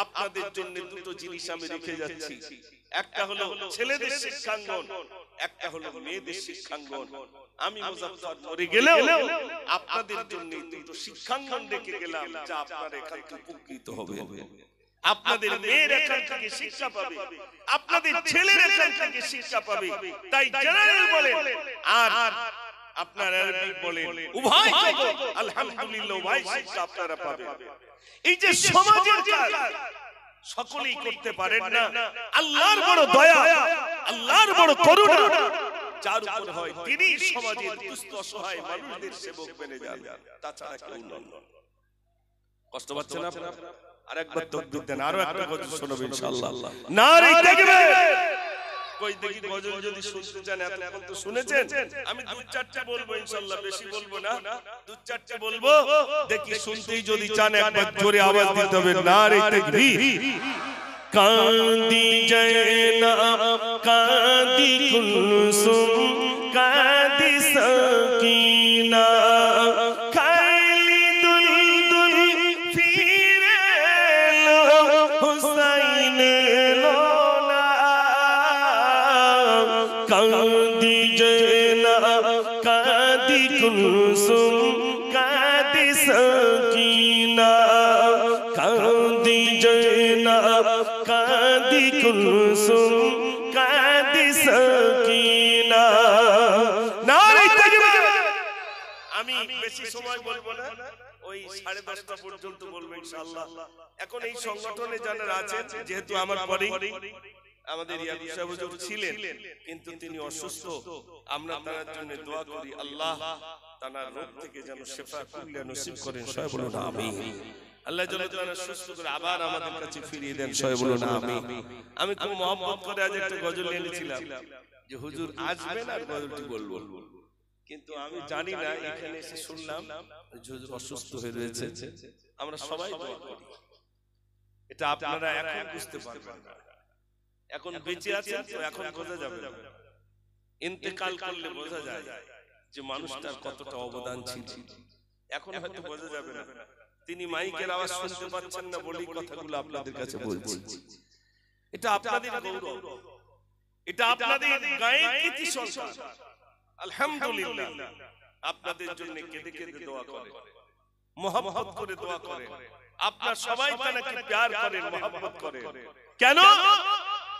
আপনাদের জন্য দুটো জিনিস আমি রেখে যাচ্ছি একটা হলো ছেলেদের শিক্ষাঙ্গন একটা হলো মেয়েদের শিক্ষাঙ্গন আমি মুজাফফর মরে গেলেও আপনাদের জন্য দুটো শিক্ষাঙ্গন রেখে গেলাম যা আপনারা এখান থেকে উপকৃত হবে আপনাদের মেয়ের এখান থেকে শিক্ষা পাবে আপনাদের ছেলের এখান থেকে শিক্ষা পাবে তাই জেনারেল বলে আর আপনার আরবি উভয় আলহামদুলিল্লাহ উভয় শিক্ষা আপনারা পাবে এই যে সমাজের কাজ সকলেই করতে পারেন না আল্লাহর বড় দয়া আল্লাহর বড় করুণা যার উপর হয় তিনি সমাজের দুস্থ অসহায় মানুষদের সেবক বেনে যান তাছাড়া কেউ নন কষ্ট পাচ্ছেন আপনারা আরেকবার তকবীর দেন আরো একটা কথা শোনাবেন ইনশাআল্লাহ নারে দেখবে কই দেখি গজল যদি শুনতে চান এত এখন তো শুনেছেন আমি দু চারটা বলবো ইনশাআল্লাহ বেশি বলবো না দু চারটা বলবো দেখি শুনতেই যদি চান একবার জোরে আওয়াজ দিতে হবে নারে তাকবীর কান্দি জয়না কান্দি কুলসুম কান্দি সাকিনা সাড়ে দশটা পর্যন্ত বলবো ইনশাল্লাহ এখন এই সংগঠনে যারা আছেন যেহেতু আমার পরে আমাদের ইয়াবু ছিলেন কিন্তু তিনি অসুস্থ আমরা তার জন্য দোয়া করি আল্লাহ তানার রোগ থেকে যেন শেফা কুল্লা নসিব করেন সবাই বলুন আমিন আল্লাহ যেন তারা সুস্থ করে আবার আমাদের কাছে ফিরিয়ে দেন সবাই বলুন আমিন আমি খুব মহব্বত করে আজ একটা গজল এনেছিলাম যে হুজুর আসবেন আর গজলটি বলবো কিন্তু আমি জানি না এখানে এসে শুনলাম অসুস্থ হয়ে রয়েছে আমরা সবাই এটা আপনারা এখন বুঝতে পারবেন এখন বেঁচে এখন বোঝা যাবে ইন্তেকাল করলে বোঝা যায় যে মানুষটার কতটা অবদান ছিল এখন হয়তো বোঝা যাবে না তিনি মাইকের আওয়াজ শুনতে পাচ্ছেন না বলি কথাগুলো আপনাদের কাছে বলছি এটা আপনাদের এটা আপনাদের গায়ে কৃতি সরকার আলহামদুলিল্লাহ আপনাদের জন্য কেঁদে কেঁদে দোয়া করে মোহাম্মত করে দোয়া করে আপনার সবাই প্যার মোহাম্মত করে কেন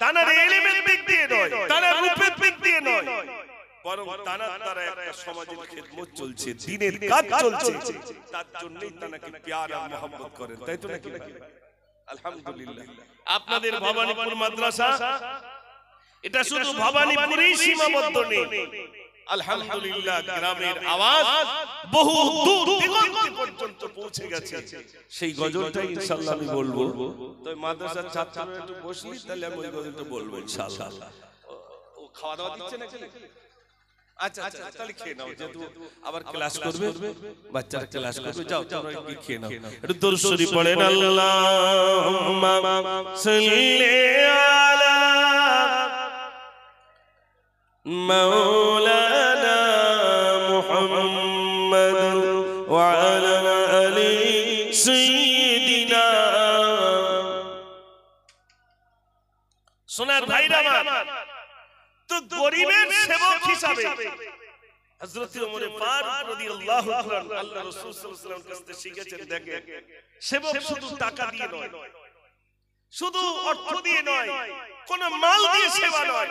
তানার এলিমের দিক দিয়ে নয় তানার রূপের দিক দিয়ে নয় বরং তানার দ্বারা একটা সমাজের খেদমত চলছে দিনের কাজ চলছে তার জন্যই তানাকে প্যার আর মোহাম্মত তাই তো নাকি আলহামদুলিল্লাহ আপনাদের ভবানীপুর মাদ্রাসা এটা শুধু ভবানীপুরেই সীমাবদ্ধ নেই আলহামদুলিল্লাহ গ্রামের আওয়াজ বহু দূর পর্যন্ত পৌঁছে গেছে সেই গজলটা ইনশাআল্লাহ আমি বলবো তবে মাদ্রাসার ছাত্ররা একটু বসলি তাহলে আমি ওই গজলটা বলবো ইনশাআল্লাহ ও খাওয়া দাওয়া দিচ্ছে নাকি আচ্ছা আচ্ছা আবার আল্লাহ مولانا محمد وعلى آل سيدنا সোনার ভাইরা আমার তো গরিবের সেবক হিসাবে হযরত ওমর ফারুক রাদিয়াল্লাহু তাআলা আল্লাহ রাসূল সাল্লাল্লাহু আলাইহি কাছ থেকে শিখেছেন দেখেন সেবক শুধু টাকা দিয়ে নয় শুধু অর্থ দিয়ে নয় কোন মাল দিয়ে সেবা নয়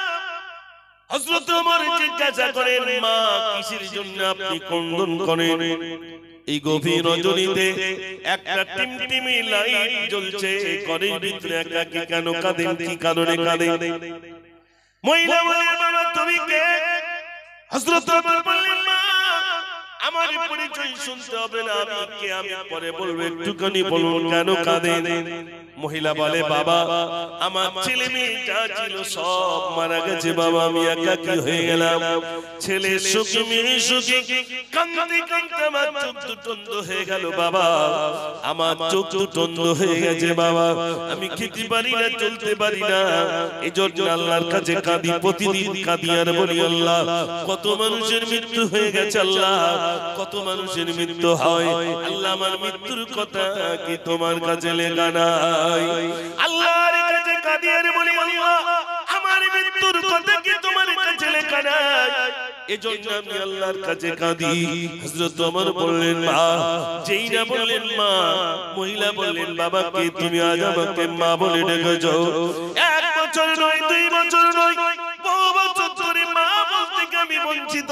হযরত ওমর জিজ্ঞাসা করেন মা কিসের জন্য আপনি কন্দন করেন এই গভীর রজনীতে একটা টিমটিমি লাইট জ্বলছে ভিতরে একা কি কেন কাঁদেন কি কারণে কাঁদেন মহিলা বাবা তুমি কে হযরত ওমর বললেন মা আমার পরিচয় শুনতে হবে না আমি কে আমি পরে বলবো একটুখানি বলুন কেন কাঁদেন মহিলা বলে বাবা আমার ছেলে মেয়েটা ছিল সব মারা গেছে বাবা আমি একা কি হয়ে গেলাম ছেলে সুখী মেয়ে সুখী কান্দি কান্দি আমার চোখ দুটন্দ হয়ে গেল বাবা আমার চোখ দুটন্দ হয়ে গেছে বাবা আমি খেতে পারি না চলতে পারি না এই জন্য আল্লাহর কাছে কাঁদি প্রতিদিন কাঁদি আর বলি আল্লাহ কত মানুষের মৃত্যু হয়ে গেছে আল্লাহ কত মানুষের মৃত্যু হয় আল্লাহ আমার মৃত্যুর কথা কি তোমার কাছে লেখা না আল্লাহর কাছে কাঁদিয়ার বলি আল্লাহ আমার মৃত্যুর কথা কি তোমার কাছে লেখা নাই আল্লাহর কাছে কাঁদি হযরত ওমর যেই না বললেন মা মহিলা বললেন বাবা কে তুমি আজ আমাকে মা বলে ডেকেছো এক বছর নয় দুই বছর নয় বহু মা বলতে আমি বঞ্চিত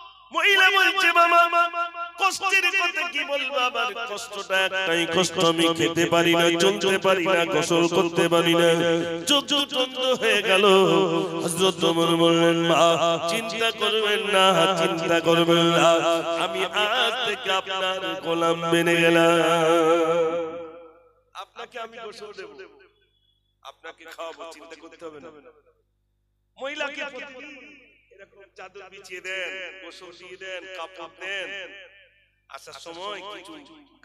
মহিলা বলছে মামা কষ্টের কথা কি বলবো আমার কষ্টটা একটাই কষ্ট আমি খেতে পারি না চলতে পারি না গোসল করতে পারি না চোখ চন্দ্র হয়ে গেল হযরত ওমর বললেন মা চিন্তা করবেন না চিন্তা করবেন না আমি আজ থেকে আপনার গোলাম বেনে গেলাম আপনাকে আমি গোসল দেব আপনাকে খাওয়াবো চিন্তা করতে হবে না মহিলাকে চাদর বিছিয়ে দেন গোসল দিয়ে দেন কাপড় দেন আসার সময় কিছু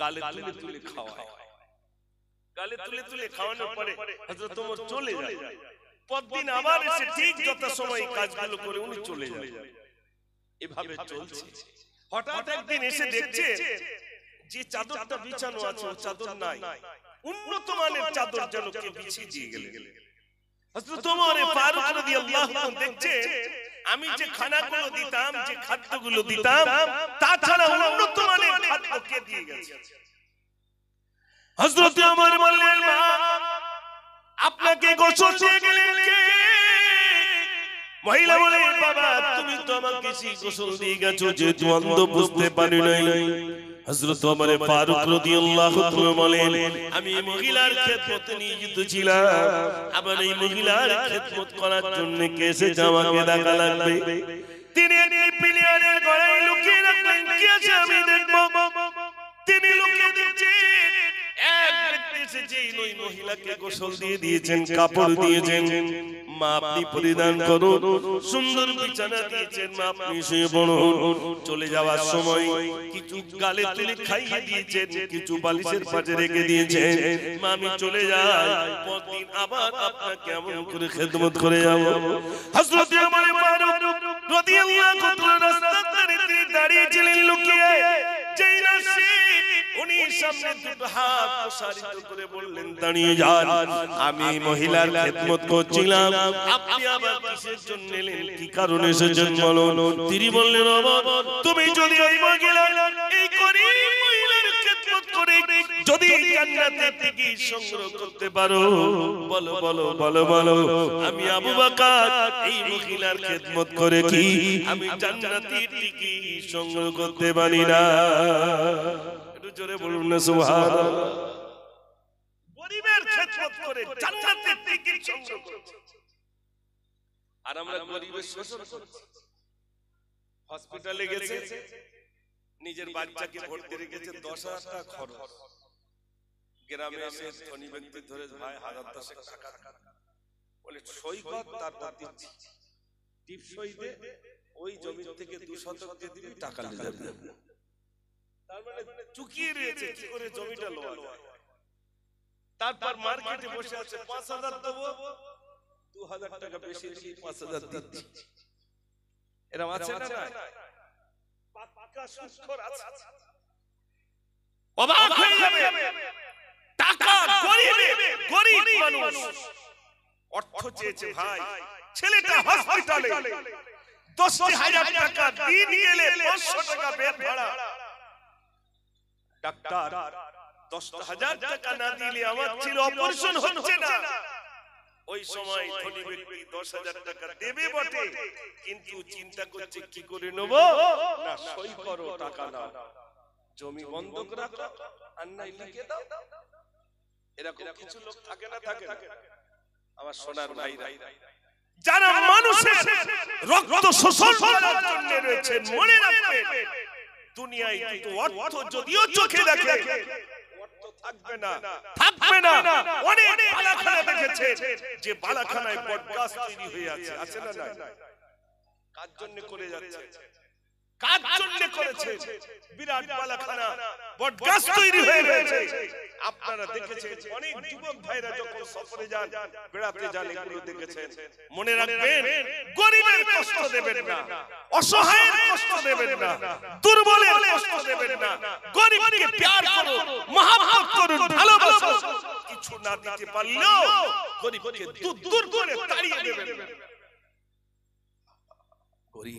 গালে তুলে তুলে খাওয়ায় গালে তুলে তুলে খাওয়ানোর পরে হযরত ওমর চলে যায় পরদিন আবার এসে ঠিক যত সময় কাজগুলো করে উনি চলে যায় এভাবে চলছে হঠাৎ একদিন এসে দেখছে যে চাদরটা বিছানো আছে চাদর নাই উন্নত মানের চাদর যেন কে বিছিয়ে দিয়ে গেলে হযরত ওমর ফারুক রাদিয়াল্লাহু আনহু দেখছে আমি যে খানাগুলো দিতাম যে খাদ্যগুলো দিতাম তাছাড়া উন্নত মানের খাদ্য কে দিয়ে গেছে হজরত আমার বললেন মা আপনাকে গোসল দিয়ে গেলেন কে মহিলা বলে বাবা তুমি তো আমাকে কিছু গোসল দিয়ে গেছো যে দ্বন্দ্ব বুঝতে পারি নাই হযরত ওমর ফারুক রাদিয়াল্লাহু তাআলা বলেন আমি মহিলার খেদমতে নিয়োজিত ছিলাম আবার এই মহিলার খেদমত করার জন্য কেসে জামাকে দেখা লাগবে তিনি একটি প্লেয়ারের গলায় লুকিয়ে রাখলেন কি আছে আমি দেখব তিনি লুকিয়ে দিচ্ছেন চলে যাওয়ার সময় কিছু গালে তুলে খাইয়ে দিয়েছেন কিছু বালিশের পাশে রেখে দিয়েছেন মা আমি চলে যাই আবার আপনাকে কেমন করে খেদমত করে যাব হযরত লুকিয়ে যেই রাশি উনি সামনে দুটো হাত সারিত করে বললেন দাঁড়িয়ে যান আমি মহিলার খেদমত করছিলাম আপনি আবার কিসের জন্য এলেন কি কারণে এসেছেন বলুন তিনি বললেন তুমি যদি ওই মহিলার এই করি মহিলার খেদমত করে যদি থেকে সংগ্রহ করতে পারো বলো বলো বলো বলো আমি আবু বকর এই মহিলার খেদমত করে কি আমি জান্নাতের থেকে সংগ্রহ করতে পারি না জোরে বলুন না গরিবের খেদমত করে জান্নাতের আর আমরা গরিবের শোষণ করছি হসপিটালে গেছে নিজের বাচ্চাকে ভর্তি রেখেছে দশ হাজার টাকা খরচ গ্রামে এসে ধনী ব্যক্তি ধরে ভাই হাজার টাকা বলে সই তার দিচ্ছি টিপ সই ওই জমি থেকে দু দিয়ে দিবি টাকা নিয়ে যাবে মানে মানে চুকিয়ে রয়েছে কি করে জমিটা লোয়া তারপর মার্কেটে বসে আছে টাকা বেশি দিচ্ছি এরকম আছে না না অর্থ চেয়েছে ভাই ছেলেটা হসপিটালে দশ হাজার টাকা দিয়ে নিয়ে এলে পাঁচশো টাকা বের ভাড়া ডাক্তার দশটা হাজার টাকা না দিলে আমার ছিল অপারেশন হচ্ছে না ওই সময় ধনী ব্যক্তি দশ হাজার টাকা দেবে বটে কিন্তু চিন্তা করছে কি করে নেব না সই করো টাকা না জমি বন্ধক রাখো আর নাই লিখে দাও এরকম কিছু লোক থাকে না থাকে আমার সোনার ভাইরা যারা মানুষের রক্ত শোষণ করার জন্য রয়েছে মনে রাখবে দুনিয়ায় কিন্তু অর্থ যদিও চোখে দেখে থাকবে না থাকবে না অনেক বালাখানা দেখেছে যে বালাখানায় বটগাছ তৈরি হয়ে আছে আছে না না কার জন্য করে যাচ্ছে কার জন্য করেছে বিরাট পালাখানা বটগাছ তৈরি হয়ে রয়েছে আপনারা দেখেছেন অনেক যুবক ভাইরা যখন সফরে যান বেড়াতে যান এগুলো দেখেছেন মনে রাখবেন গরিবের কষ্ট দেবেন না অসহায়ের কষ্ট দেবেন না দুর্বলের কষ্ট দেবেন না গরিবকে প্যার করো মহাভাব করুন ভালোবাসো কিছু না দিতে পারলেও গরিবকে দূর দূর করে তাড়িয়ে দেবেন গরিব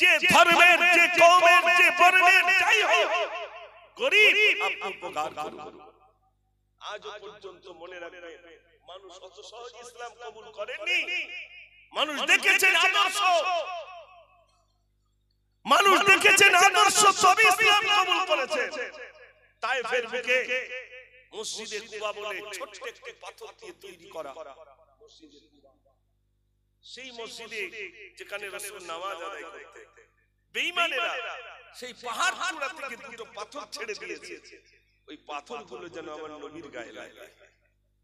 যে ধর্মের যে কমের যে বর্ণের যাই হোক গরিব উপকার আজ পর্যন্ত মনে মানুষ অত সহজ ইসলাম কবুল করেনি মানুষ দেখেছেন আদর্শ মানুষ দেখেছেন আদর্শ সবই ইসলাম কবুল করেছে ফের বুকে মসজিদে কুবা বলে ছোট্ট একটি পাথর দিয়ে তৈরি করা মসজিদে কুবা সেই মসজিদে যেখানে রসুল নামাজ আদায় করতে বেঈমানেরা সেই পাহাড় চূড়া থেকে দুটো পাথর ছেড়ে দিয়েছে ওই পাথরগুলো যেন আমার নবীর গায়ে লাগে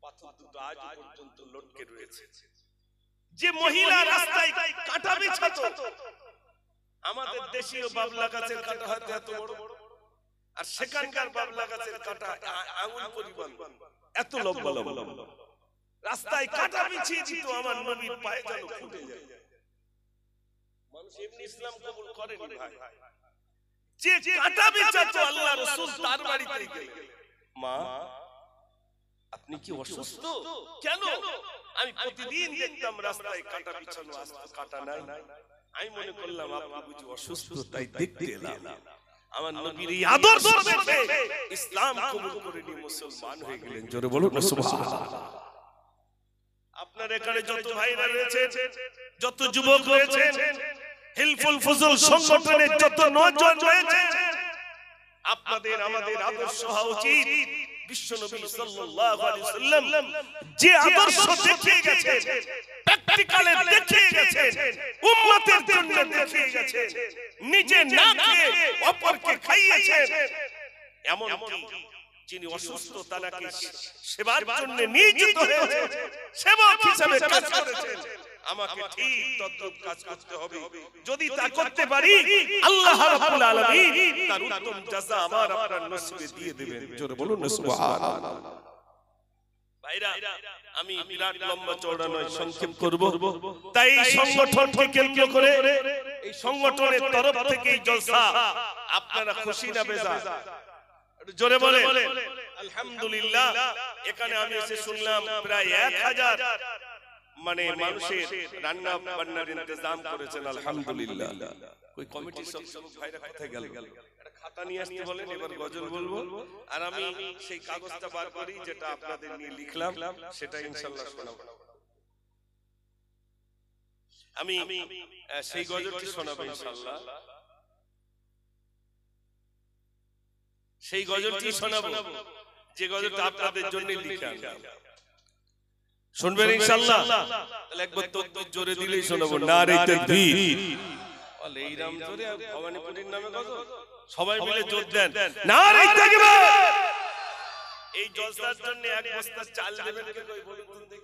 পাথর দুটো আজ পর্যন্ত লটকে রয়েছে যে মহিলা রাস্তায় কাঁটা বিছাতো আমাদের দেশীয় বাবলা গাছের কাঁটা হয়তো এত বড় আর সেখানকার বাবলা গাছের কাঁটা আঙুল পরিমাণ এত লম্বা লম্বা লম্বা রাস্তায় কাটা বিছিয়ে দিত আমার নবীর পায়ে যেন ফুটে যায় মানুষ এমনি ইসলাম কবুল করেনি ভাই যে কাটা বিচাতো আল্লাহ রাসূল তার বাড়িতে গেলেন মা আপনি কি অসুস্থ কেন আমি প্রতিদিন দেখতাম রাস্তায় কাটা বিছানো আসতো কাটা নাই আমি মনে করলাম আপনি বুঝি অসুস্থ তাই দেখতে এলাম আমার নবীর এই আদর্শ দেখে ইসলাম কবুল করে নিয়ে মুসলমান হয়ে গেলেন জোরে বলুন সুবহানাল্লাহ আপনার এখানে যত ভাইরা রয়েছে যত যুবক রয়েছে হিলফুল ফুজুল সংগঠনের যত নজন রয়েছে আপনাদের আমাদের আদর্শ হওয়া উচিত সাল্লাল্লাহু আলাইহি সাল্লাম যে আদর্শ দেখিয়ে গেছেন দেখিয়ে গেছেন উম্মতের জন্য দেখিয়ে গেছেন নিজে না খেয়ে অপরকে খাইয়েছেন এমন কি যিনি অসুস্থ তাকে সেবার জন্য নিয়োজিত হয়েছে সেবক হিসেবে কাজ করেছেন আমাকে ঠিক তদ্রূপ কাজ করতে হবে যদি তা করতে পারি আল্লাহ রাব্বুল আলামিন তার উত্তম জাযা আমার আপনার নসিবে দিয়ে দিবেন জোরে বলুন না সুবহানাল্লাহ ভাইরা আমি বিরাট লম্বা চওড়া নয় সংক্ষেপ করব তাই সংগঠনকে কেন্দ্র করে এই সংগঠনের তরফ থেকে এই জলসা আপনারা খুশি না বেজা জোরে বলে আলহামদুলিল্লাহ এখানে আমি এসে শুনলাম প্রায় এক হাজার মানে, মানে মানুষের রান্না বান্নার ইন্তজাম করেছেন আলহামদুলিল্লাহ ওই কমিটির সব ভাইরা কোথায় গেল খাতা নিয়ে আসতে বলেন এবার গজল বলবো আর আমি সেই কাগজটা বার করি যেটা আপনাদের নিয়ে লিখলাম সেটা ইনশাআল্লাহ শোনাবো আমি সেই গজলটি শোনাবো ইনশাআল্লাহ সেই গজলটি শোনাবো যে গজলটা আপনাদের জন্য লিখা শুনবেন ইনশাআল্লাহ তাহলে একবার তকবীর জোরে দিলেই শোনাবো নারে তাকবীর বলে রাম জোরে ভবানীপুরীর নামে গজল সবাই মিলে জোর দেন নারে তাকবীর এই জলসার জন্য এক বস্তা চাল দেবেন কে কই বলুন দেখি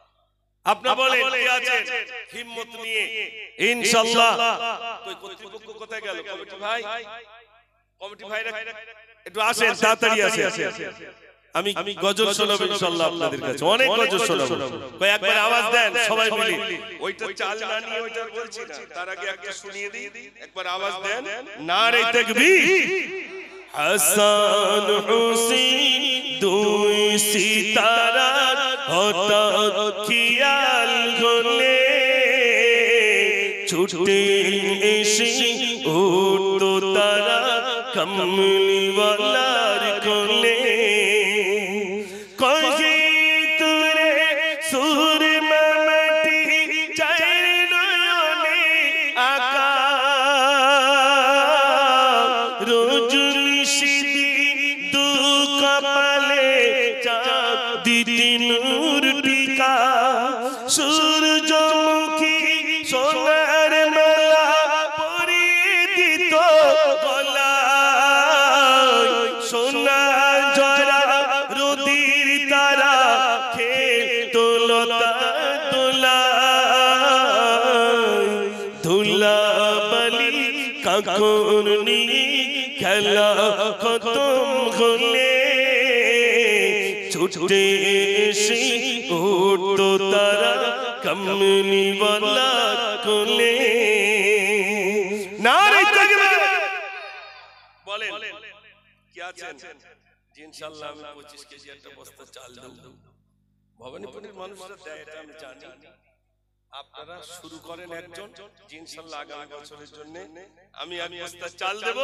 আপনি বলেন কি আছে হিম্মত নিয়ে ইনশাআল্লাহ কই কর্তৃপক্ষ কোথায় গেল কমিটি ভাই কমিটি ভাই একটু আসেন তাড়াতাড়ি আসেন আমি আমি গজল শোনাব ইনশাআল্লাহ আপনাদের কাছে অনেক গজল শোনাব কই একবার আওয়াজ দেন সবাই মিলে ওইটা চাল না নিয়ে ওইটা বলছি তার আগে একটা শুনিয়ে দিই একবার আওয়াজ দেন নারে তাকবীর হাসান হুসাইন দুই সিতারা অত খিয়াল হলে ছুটে এসে উঠতো তারা কমলিওয়ালা উঠে নারে কি আছেন ইনশাআল্লাহ আমি 25 কেজি একটা বস্তা চাল দেব মানুষরা দেয় এটা আমি জানি আপনারা শুরু করেন একজন ইনশাআল্লাহ আগামী বছরের জন্য আমি এক বস্তা চাল দেব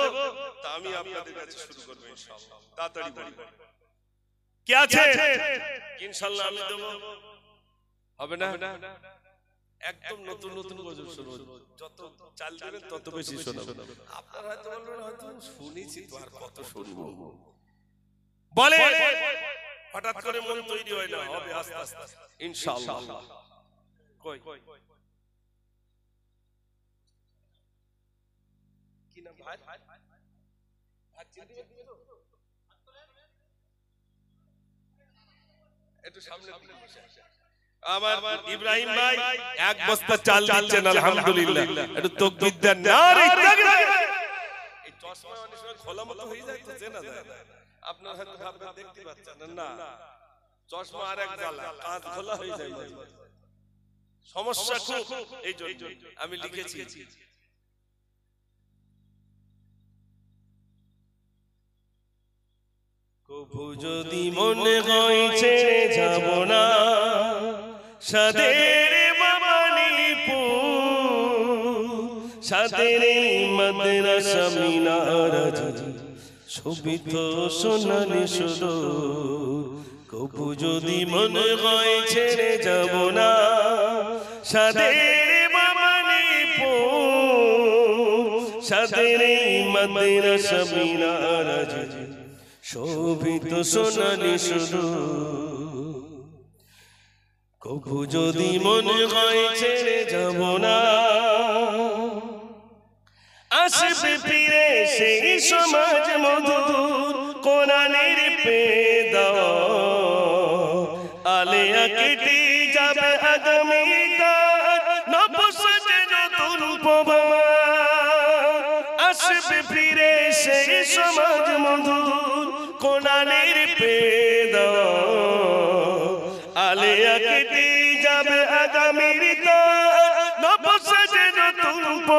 তা আমি আপনাদের কাছে শুরু করব ইনশাআল্লাহ তাড়াতাড়ি বলি কে আছে ইনশাল্লাহ আমি দেব হবে না একদম নতুন নতুন গজল শুনো যত চাল দিবেন তত বেশি শোনাবো আপনারা হয়তো বলবেন হয়তো শুনেছি তো আর কত শুনবো বলে হঠাৎ করে মন তৈরি হয় না হবে আস্তে আস্তে ইনশাআল্লাহ কই কি নাম ভাই ভাই ভাই চিনতে ইব্রাহিম ভাই এক বস্তা চাল খোলা হয়ে যায় না চশমা আর এক খোলা হয়ে যায় সমস্যা খুব এই জন্য আমি লিখেছি কবু যদি মনে হয় যাব না সাদের সাদের মাদ্রাসা ছবি তো সোনালি সুর কবু যদি মনে হয় ছেড়ে যাব না সাদের সাদের মাদ্রাসা মিনারাজ কবি তো শোনালি শুরু কবু যদি মনে হয় ছেড়ে যাব না আসবে ফিরে সেই সমাজ মধুর কোরআনের পেদ আলেয়া কেটে যাবে আগামী আসবে ফিরে সেই সমাজ মধু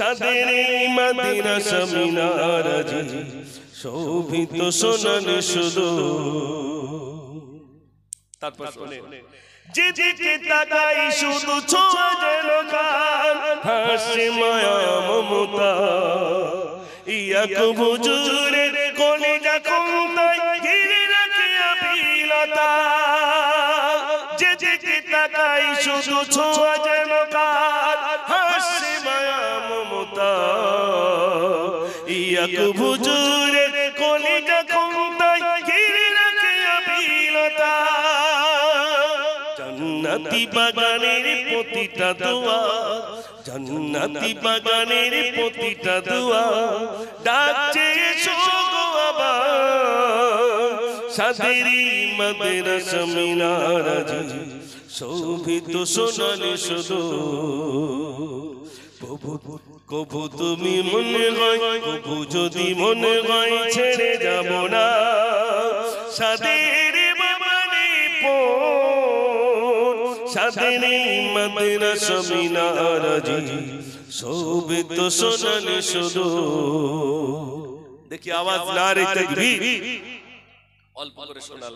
সাদের মদিনা সমিনার শোভিত সোনার শুধু তারপর শোনে যেদিকে তাকাই শুধু ছোঁয়া যেন কার হাসি মায়া মমতা ইয়াক হুজুরের কলিজা কোন্তায় ঘিরে রাখে আবিলতা যেদিকে তাকাই শুধু ছোঁয়া যেন হুজুরের কলিজা খুমতায় ঘিরে রাখে অবিলতা জান্নাতি বাগানের প্রতিটা দোয়া জান্নাতি বাগানের প্রতিটা দোয়া ডাকছে শোগো আবার সাদেরি মাদ্রাস মিনারাজি শোভিত সোনালি সদো প্রভু কবু তুমি মনে গাই কবু যদি মনে গাই ছেড়ে যাব না সাদের বাবানে সাদের মাদেরা সবিনা রাজি সবে তো সোনালি শুধু দেখি আওয়াজ না রে তাকবীর অল্প করে শোনাল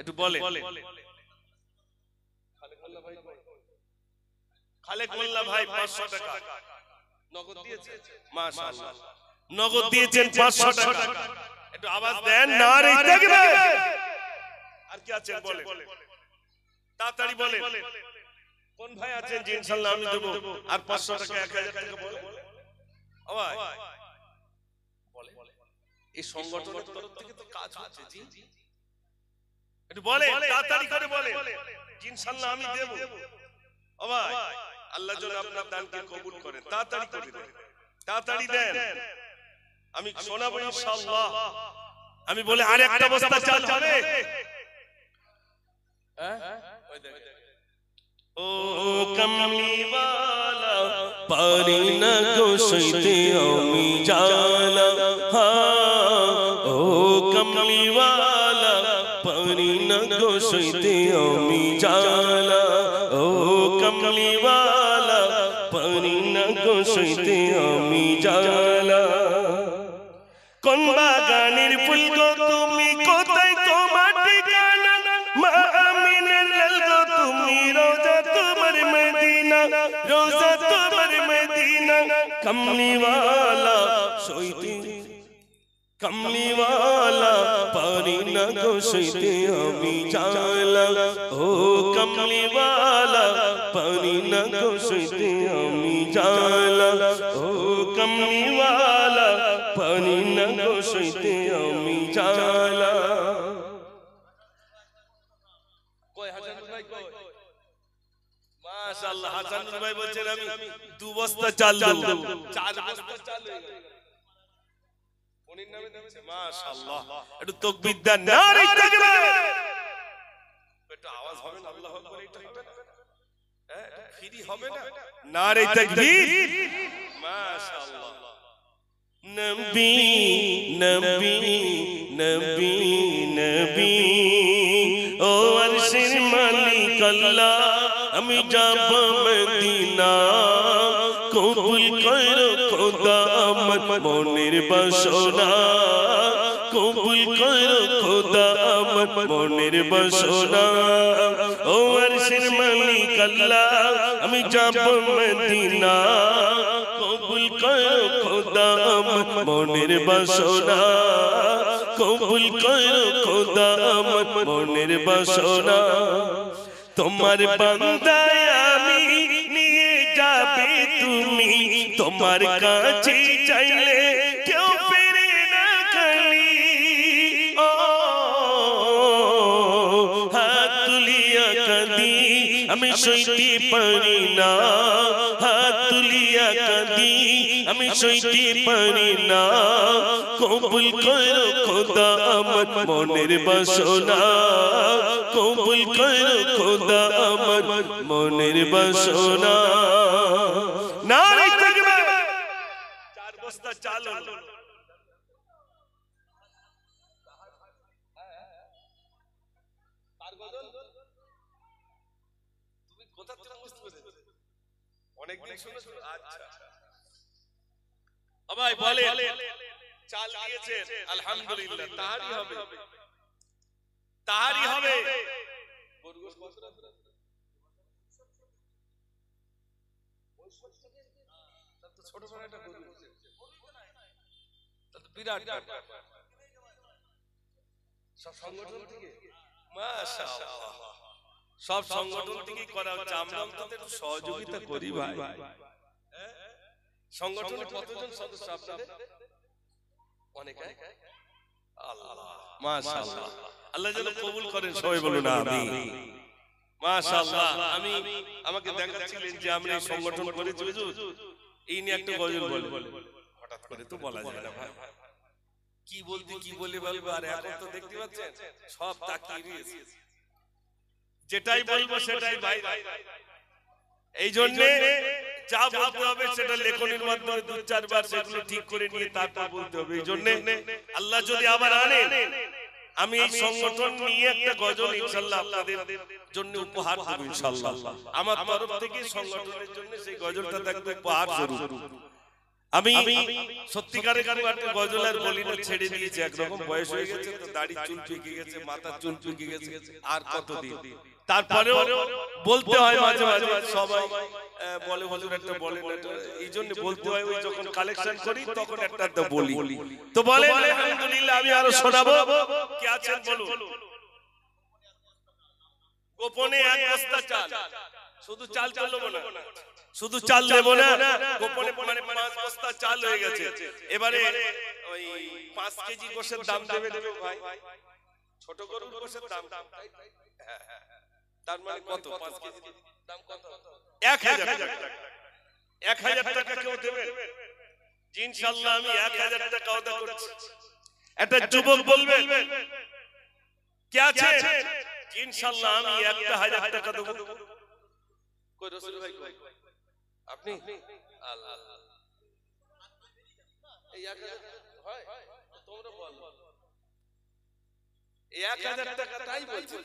একটু বলে খালেক মোল্লা ভাই 500 টাকা নগদ দিয়েছেন মাশাআল্লাহ টাকা একটু আওয়াজ দেন না আর কি আছেন তাড়াতাড়ি বলেন কোন ভাই আছেন যে ইনশাআল্লাহ আমি দেব আর পাঁচশো টাকা 1000 টাকা বলে এই সংগঠনের তরফ থেকে তো কাজ হচ্ছে জি একটু বলে তাড়াতাড়ি করে বলে ইনশাআল্লাহ আমি দেব ও আল্লাহ যেন আপনার দানকে কবুল করেন তাড়াতাড়ি করে দেন তাড়াতাড়ি দেন আমি শোনাবো ইনশাআল্লাহ আমি বলে আর একটা বস্তা চাল যাবে হ্যাঁ? হ্যাঁ? ও কমলিওয়ালা পারি না গো আমি জালা হা ও কমলিওয়ালা পারি না গো সইতে আমি জালা ও কমলিওয়ালা সইতে আমি জানা কোন বাগানের ফুল গো তুমি কোথায় তোমার ঠিকানা মা আমিনের লাল গো তুমি রোজা তোমার মদিনা রোজা তোমার মদিনা কমনিওয়ালা সইতে कमली वाला पारी न घोषते अमी जाला ओ कमली वाला पारी न घोषते अमी কালা ও কমনিওয়ালা পানি না গোসাইতে আমি জালা কয় হাজার ভাই কয় মাশাআল্লাহ হাসান ভাই বলছেন আমি দু বস্তা চাল দেব চার বস্তা চাল উনির নামে দিচ্ছে মাশাআল্লাহ একটু তাকবীর দেন নারে তাকবীর একটু আওয়াজ হবে আল্লাহু আকবার এটা তকবীরই হবে না নারে তকবীর মাশাআল্লাহ নবী নবী নবী নবী ও আরশের মালিক আল্লাহ আমি যাব মদিনা কবুল করো খোদা আমার মনের বাসনা কবুল করো মনের বাসনা ও আরশের মালিক আল্লাহ আমি যাব মদিনা কবুল কর খোদা মনের বাসনা কবুল কর খোদা মনের বাসনা তোমার বান্দায় আমি নিয়ে যাবে তুমি তোমার কাছে চাইলে সইতে পারি না হাত তুলিয়া কাঁদি আমি সইতে পারি না কবুল করো খোদা আমার মনের বাসনা কবুল করো খোদা আমার মনের বাসনা না রে চার বস্তা চাল আচ্ছা বলে চাল দিয়েছেন আলহামদুলিল্লাহ তাহারই হবে তাহারই হবে ছোট একটা বিরাট সব সংগঠন থেকে মাশাআল্লাহ সব সংগঠন থেকে করা হচ্ছে আমরা তাদের সহযোগিতা করি ভাই সংগঠনে কতজন সদস্য আপনাদের অনেক আল্লাহ মাশাআল্লাহ আল্লাহ যেন কবুল করেন সবাই বলুন আমিন মাশাআল্লাহ আমি আমাকে দেখাচ্ছিলেন যে আমরা এই সংগঠন করেছি হুজুর এই নিয়ে একটা গজল বলে হঠাৎ করে তো বলা যায় না ভাই কি বলতে কি বলে বলবো আর এখন তো দেখতে পাচ্ছেন সব তাকিয়ে যেটাই বলবো সেটাই বাইরে এই জন্য যা বলতে হবে সেটা লেখনের মাধ্যমে দু চারবার সেগুলো ঠিক করে নিয়ে তারপর বলতে হবে এই জন্য আল্লাহ যদি আবার আনে আমি এই সংগঠন নিয়ে একটা গজল ইনশাআল্লাহ আপনাদের জন্য উপহার দেব ইনশাআল্লাহ আমার তরফ থেকে সংগঠনের জন্য সেই গজলটা থাকবে উপহার স্বরূপ আমি সত্যিকারের কারণে একটা গজল আর বলি না ছেড়ে দিয়েছি একরকম বয়স হয়ে গেছে তো দাড়ি চুল চুকে গেছে মাথা চুল চুকে গেছে আর কত দিন তারপরেও বলতে হয় মাঝে মাঝে সবাই হ্যাঁ, বলে হুজুর একটা বলে এই জন্য বলতে হয় ওই যখন কালেকশন করি তখন একটা একটা বলি তো বলে আলহামদুলিল্লাহ আমি আরো শোনাবো কে আছেন বলুন গোপনে এক বস্তা চাল শুধু চাল চাল না শুধু চাল দেব না গোপনে মানে পাঁচ বস্তা চাল হয়ে গেছে এবারে ওই পাঁচ কেজি গোশের দাম দেবে দেবে ভাই ছোট গরুর গোসের দাম হ্যাঁ হ্যাঁ তার মানে, মানে কত পাঁচ কেজি দাম কত এক হাজার এক টাকা কেউ দেবেন ইনশাল্লাহ আমি এক টাকা অদা করছি একটা যুবক বলবেন কে আছে ইনশাল্লাহ আমি একটা টাকা দেবো কই রসুল ভাই আপনি আল্লাহ এই এক হয় তোমরা বল এক হাজার টাকা তাই বলছি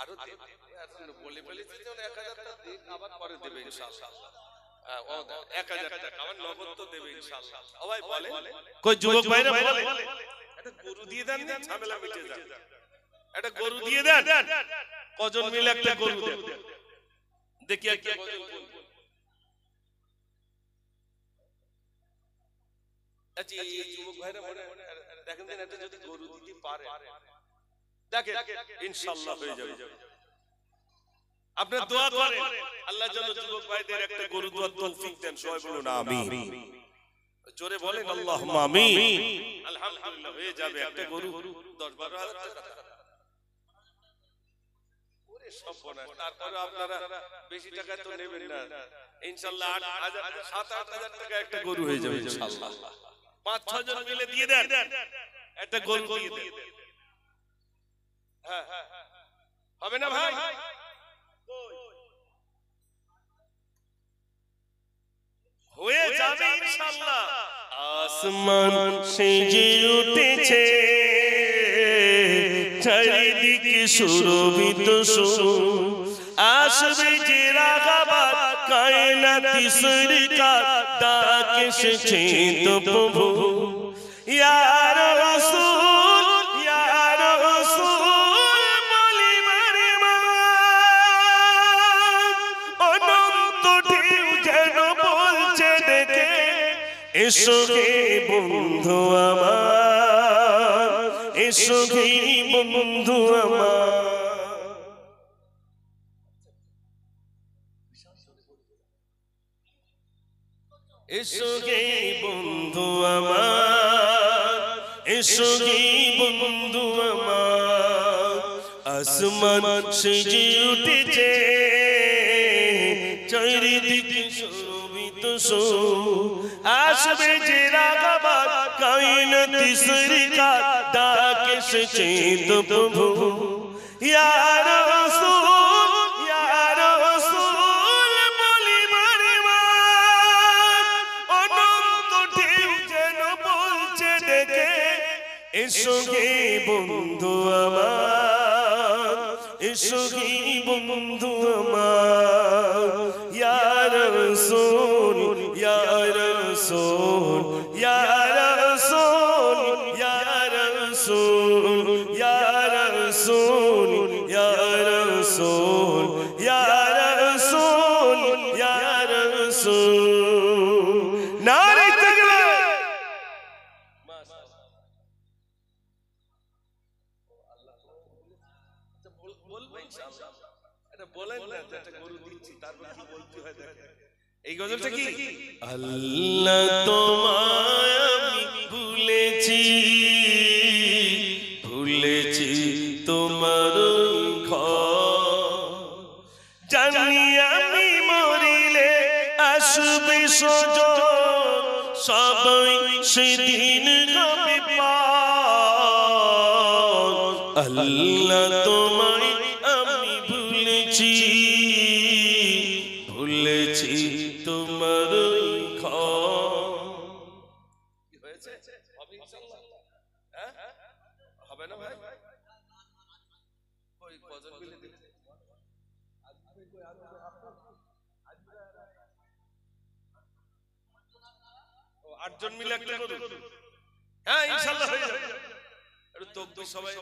আরো বলে ফেলেছি যেমন এক হাজারটা দিন আবার পরে দেবে ইনশাআল্লাহ হ্যাঁ, কজন মিলে দেখেন একটা যদি গরু দিতে পারে দেখে ইনশাআল্লাহ হয়ে যাবে আপনার দোয়া করেন আল্লাহ যেন যুবক ভাইদের একটা গরু দোয়া তৌফিক দেন সবাই বলুন আমিন জোরে বলেন আল্লাহুম্মা আমিন আলহামদুলিল্লাহ হয়ে যাবে একটা গরু 10 12 হাজার টাকা তারপরে আপনারা বেশি টাকা তো নেবেন না ইনশাআল্লাহ 8000 7-8000 টাকা একটা গরু হয়ে যাবে ইনশাআল্লাহ 5-6 জন মিলে দিয়ে দেন একটা গরু দিয়ে দেন হ্যাঁ, হ্যাঁ, হ্যাঁ, হ্যাঁ হবে না ভাই হয়ে যাবে ইনশাআল্লাহ আসমান সেজে উঠেছে চারিদিকে সুরভিত সুর আসবে যে রাগাবাদ কায়নাতি সরকার ডাক এসেছে তো প্রভু ইয়া এসো কে বন্ধু আমার এসো কে বন্ধু আমার এসো কে বন্ধু আমার এসো কে বন্ধু আমার আসমান সেজে উঠেছে চারিদিকে সু আসবে যে রাগাবাদ কাইন তিসরি কা ডাক এসেছে তো প্রভু ইয়া রাসূল ইয়া রাসূল বলি মারিমান অনন্ত ঢেউ যেন বলছে ডেকে এসো গে বন্ধু আমার এই গজলটা কি আল্লাহ তোমায় আমি ভুলেছি ভুলেছি তোমার জানি আমি মরিলে আসবে সজ সবাই সেদিন আল্লাহ তোমায় আমি ভুলেছি মিলে একটা করুন হ্যাঁ, হ্যাঁ ইনশাআল্লাহ হয়ে যাবে সবাই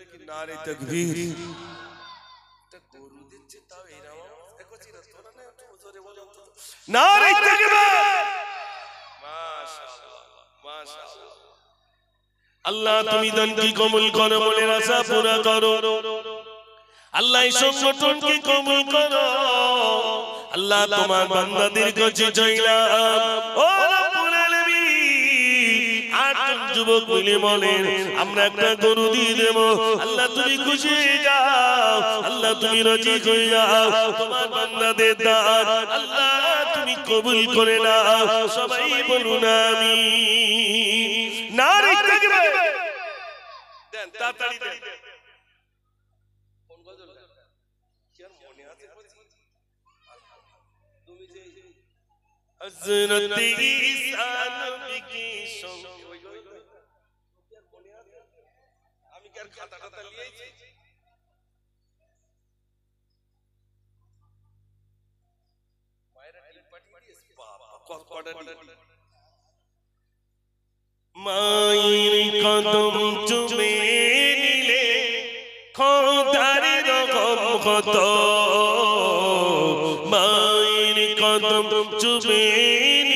দেখি না রে গরু দিচ্ছে তাও দেখো চিরা তোরা না একটু জোরে না রে মাশাআল্লাহ মাশাআল্লাহ আল্লাহ তুমি দানকি কমল কবুল করো বলে আশা পুরা করো আল্লাহ এই কমল কবুল করো আল্লাহ তোমার বান্দাদের কাছে চাইলাম ও যুবক মিলে বলেন আমরা একটা গরু দিয়ে দেব আল্লাহ তুমি খুশি যাও আল্লাহ তুমি রাজি হয়ে যাও তোমার বান্দাদের দান আল্লাহ তুমি কবুল করে নাও সবাই বলুন আমি নারী থাকবে দেন তাড়াতাড়ি দেন হজরত ঈসা নবী কি সঙ্গে পরীক্ষার নিয়েছি মায়ের কদম চুমে নিলে খোদার রকম কত মায়ের কদম চুমে নিলে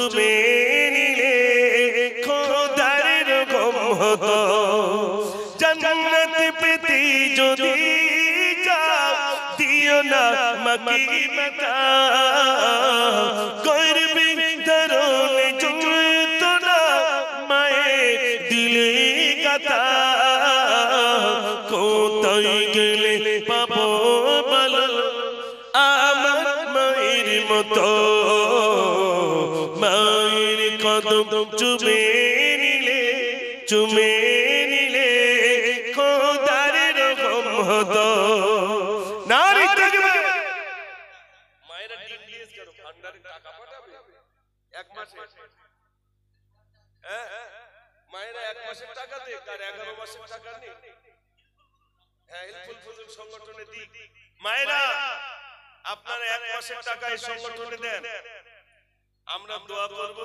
কদম চুমে নিলে চুমে নিলে খোদার রকম মায়েরা এক মাসে হ্যাঁ? মায়েরা এক মাসের টাকা দেয় হ্যাঁ, আপনারা এক মাসের টাকা সংগঠনে দেন আমরা দোয়া করব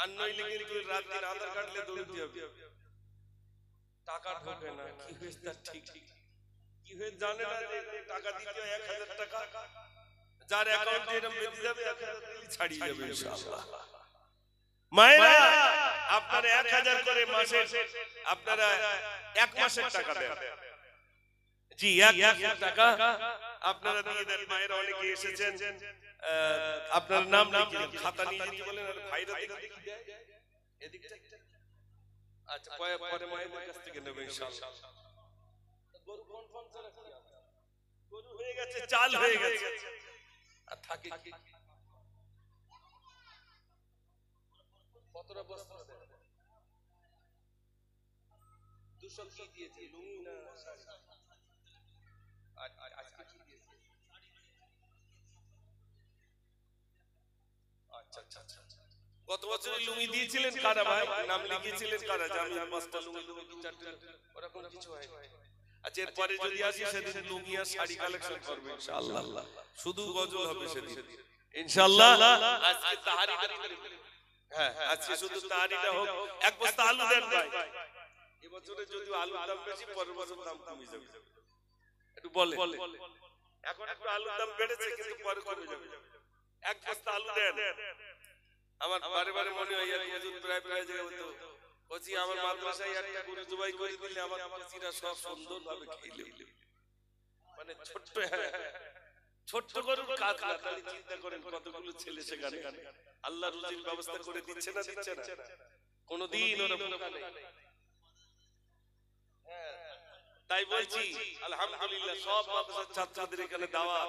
এক হাজার টাকা যার এক আপনারা এক টাকা আপনারা দিয়ে দেন মায়েরা অনেকে এসেছেন আপনার নাম নাম খাতা নিয়ে যেতে বলেন আর ভাইরা দিকে দেখি দেয় এদিকটা আচ্ছা পরে পরে মায়ের কাছ থেকে নেব ইনশাআল্লাহ গরু কোন কোন চলে গরু হয়ে গেছে চাল হয়ে গেছে আর থাকে কি কতটা বস্তা দেন দুশো কি দিয়েছি লুঙ্গি না আচ্ছা গত বছর লুঙ্গি দিয়েছিলেন কারা ভাই নাম লিখিয়েছিলেন কারা জানি পাঁচটা লুঙ্গি লুঙ্গি চারটে ওরকম কিছু হয় আজ আচ্ছা, এরপরে যদি আসি সেদিন লুঙ্গি আর শাড়ি কালেকশন করবে ইনশাআল্লাহ শুধু গজল হবে সেদিন ইনশাআল্লাহ আজকে তাহারি হ্যাঁ আজকে শুধু তাহারিটা হোক এক বস্তা আলু দেন ভাই এবছরে যদি আলু দাম বেশি পরের বছর দাম কমে যাবে একটু বলে এখন একটু আলুর দাম বেড়েছে কিন্তু পরে কমে যাবে এক বস্তা আলু দেন আমার বারে বারে মনে হয় হুজুর প্রায় প্রায় হতো কচি আমার মাদ্রাসায় একটা গরু জবাই করে দিলে আমার কচিরা সব সুন্দর ভাবে খেলে মানে ছোট্ট হ্যাঁ। ছোট্ট গরুর কাজ না চিন্তা করেন কতগুলো ছেলে সেখানে আল্লাহ রুজির ব্যবস্থা করে দিচ্ছে না দিচ্ছে না কোনদিন হ্যাঁ। তাই বলছি আলহামদুলিল্লাহ সব মাদ্রাসার ছাত্রদের এখানে দাওয়াত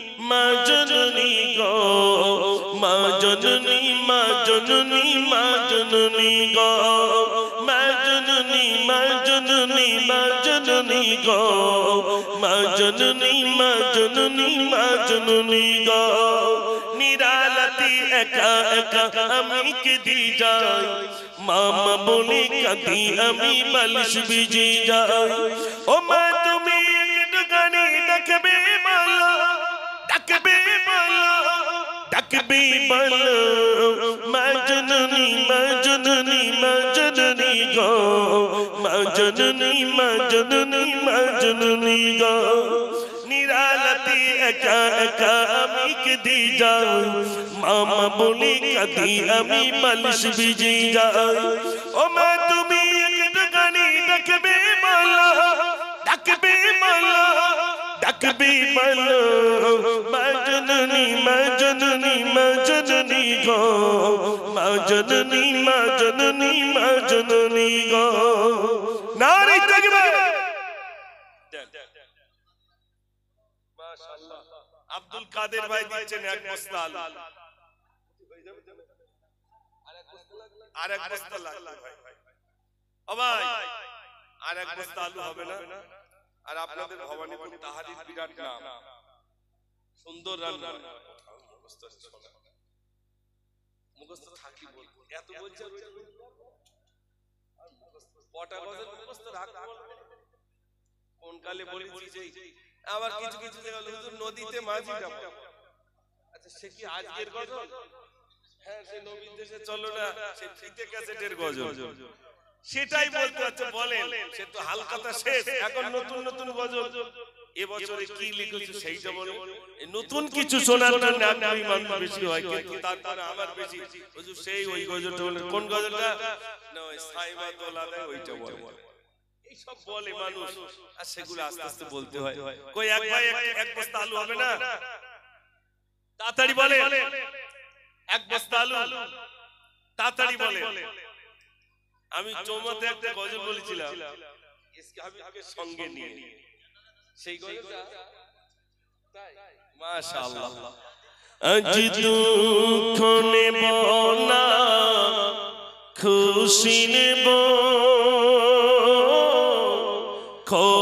মা জননী গো মা জননী মা জননী মা জননী গো মা জননী মা জননী মা একা একা আমি কে দি যাই মামা বলে কাঁদি আমি বালিশ বিজি যাই ও মা ਮਜਨਨੀ ਮਜਨਨੀ ਮਜਨਨੀ ਗਾ ਨਿਰਾਲਤੀ একা একা আমি কেঁদে যাই মামা বলি কাঁদি আমি মালিশ ভিজে যাই ও মা তুমি একটু গানি ডাকবে মালা ডাকবে মালা কাকবি বলো মজননি মজননি মজননি গো মজননি মজননি মজননি গো নারী তাকবি মাশাআল্লাহ আব্দুল কাদের ভাই দিচ্ছেন এক বস্তা আলু আর এক বস্তা লাগবে ভাই ও ভাই আর এক বস্তা আলু হবে না আর আপনাদের ভবানীপুর তাহারির বিরাট নাম সুন্দর রান্না মুখস্থ থাকি এত বলছে যে আবার কিছু কিছু নদীতে মাঝি আচ্ছা সে কি আজকের গজল হ্যাঁ সে হ্যাঁ, নবীন দেশে চলো না সে ফিতে ক্যাসেটের গজল সেটাই বলতে হচ্ছে বলেন সে তো হালকাটা শেষ এখন নতুন নতুন গজল এবছরে কি লিখেছো সেইটা বলো নতুন কিছু শোনার জন্য আমি মান বেশি হয় কিন্তু তারপরে আমার বেশি হুজুর সেই ওই গজলটা বলে কোন গজলটা না ওই সাইবা দোলা দেয় ওইটা বলে বলে মানুষ আর সেগুলো আস্তে আস্তে বলতে হয় কই এক ভাই এক বস্তা আলু হবে না তাড়াতাড়ি বলে এক বস্তা আলু তাড়াতাড়ি বলে আমি চৌমাতে একটা গজল বলেছিলাম সঙ্গে নিয়ে সেই গজলটা খুশি নেব খো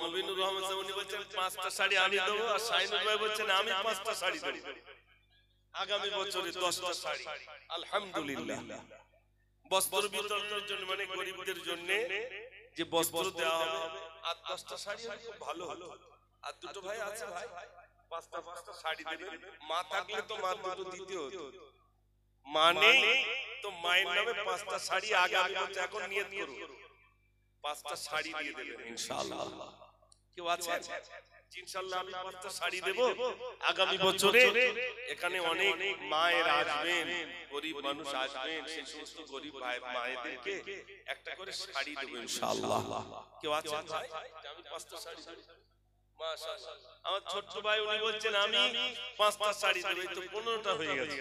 মানে গরিবদের জন্য যে বস্ত্র দেওয়া হবে আর দশটা শাড়ি খুব ভালো হলো আর দুটো ভাই আছে ভাই পাঁচটা পাঁচটা শাড়ি দেবে মা থাকলে তো মা দুটো দিতে হতো মানে তো মায়ের নামে পাঁচটা শাড়ি আগে আগে এখন নিয়ে পাঁচটা শাড়ি দিয়ে দেবেন ইনশাআল্লাহ কেউ আছে ইনশাআল্লাহ আমি পাঁচটা শাড়ি দেব আগামী বছরে এখানে অনেক মায়ের আসবেন গরিব মানুষ আসবেন সেই সমস্ত গরিব ভাই মায়েদেরকে একটা করে শাড়ি দেব ইনশাআল্লাহ কেউ আছে আমি পাঁচটা শাড়ি আমার ছোট্ট ভাই উনি বলছেন আমি পাঁচটা শাড়ি দেবো তো পনেরোটা হয়ে গেছে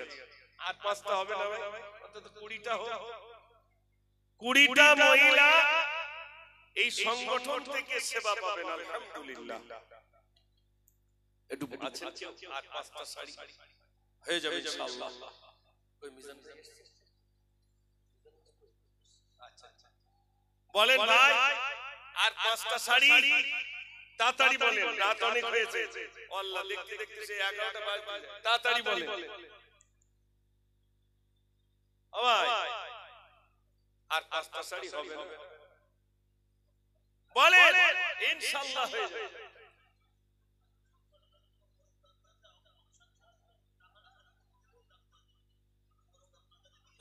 আর পাঁচটা হবে না ভাই অন্তত কুড়িটা হোক কুড়িটা মহিলা এই সংগঠন থেকে সেবা পাবেন আলহামদুলিল্লাহ একটু আছে আচ্ছা, আচ্ছা, আর পাঁচটা শাড়ি হয়ে যাবে ইনশাআল্লাহ ওই মিজান বলেন ভাই আর পাঁচটা শাড়ি তাড়াতাড়ি বলেন রাত অনেক হয়েছে আল্লাহ দেখতে দেখতে সেই 11টা বাজে তাড়াতাড়ি বলেন আবার আর পাঁচটা শাড়ি হবে না বলেন ইনশাল্লাহ হয়ে যাবে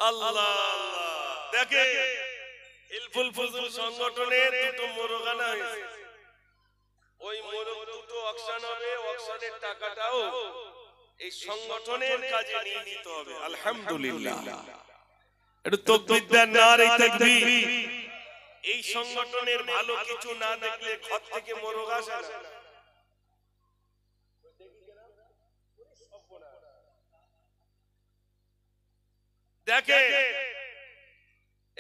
আল্লাহ দেখে ইলফুল ফজল সংগঠনে দুটো মোরগানা হয়েছে ওই মোরগ দুটো অকশান হবে অকশানের টাকাটাও এই সংগঠনের কাজে নিয়ে নিতে হবে আলহামদুলিল্লাহ একটু তকবির দেন না আর এই তকবির এই সংগঠনের ভালো কিছু না দেখলে ঘর থেকে মোরগ আসে দেখে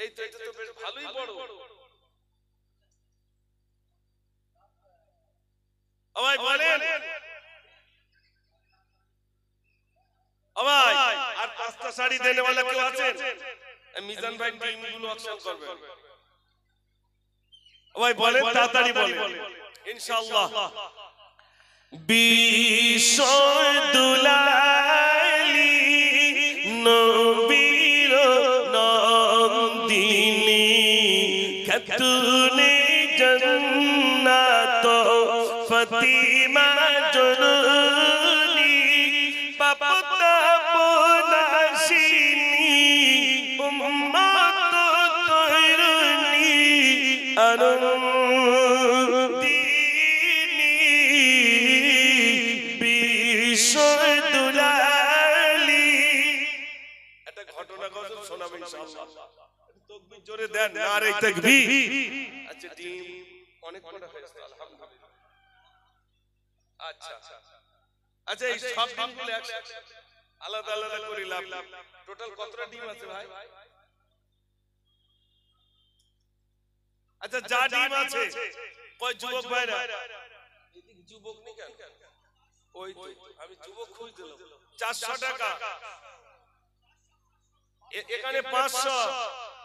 এই তো এটা তো বেশ ভালোই বড় আমায় আমায় আর পাঁচটা শাড়ি দেওয়া কেউ আছে মিজান ভাই টিম গুলো অ্যাকশন করবে আমায় বলেন তাড়াতাড়ি বলেন ইনশাআল্লাহ বিষয় দুলালি নূর দেন নারে তাকবীর আচ্ছা ডিম অনেক কটা হয়েছে আলহামদুলিল্লাহ আচ্ছা আচ্ছা, আচ্ছা, আচ্ছা, আচ্ছা এই সব ডিমগুলো আলাদা আলাদা করে লাভ টোটাল কতটা ডিম আছে ভাই আচ্ছা যা ডিম আছে কয় যুবক ভাইরা এদিক যুবক নেই কেন ওই তো আমি যুবক খুঁজ দিলাম 400 টাকা এখানে 500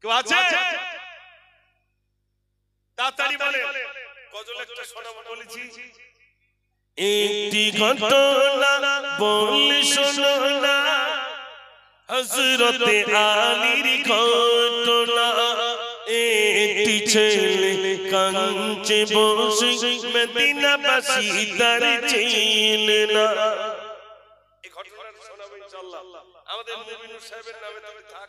কেউ আছে তাড়াতাড়ি বলে গজল একটা শোনাবো বলেছি একটি ঘটনা বলে শোনো না আলীর ঘটনা একটি ছেলে কাঞ্চে বসে মদিনা বাসি তার চেলে না আমাদের মুমিনুর সাহেবের নামে তবে থাক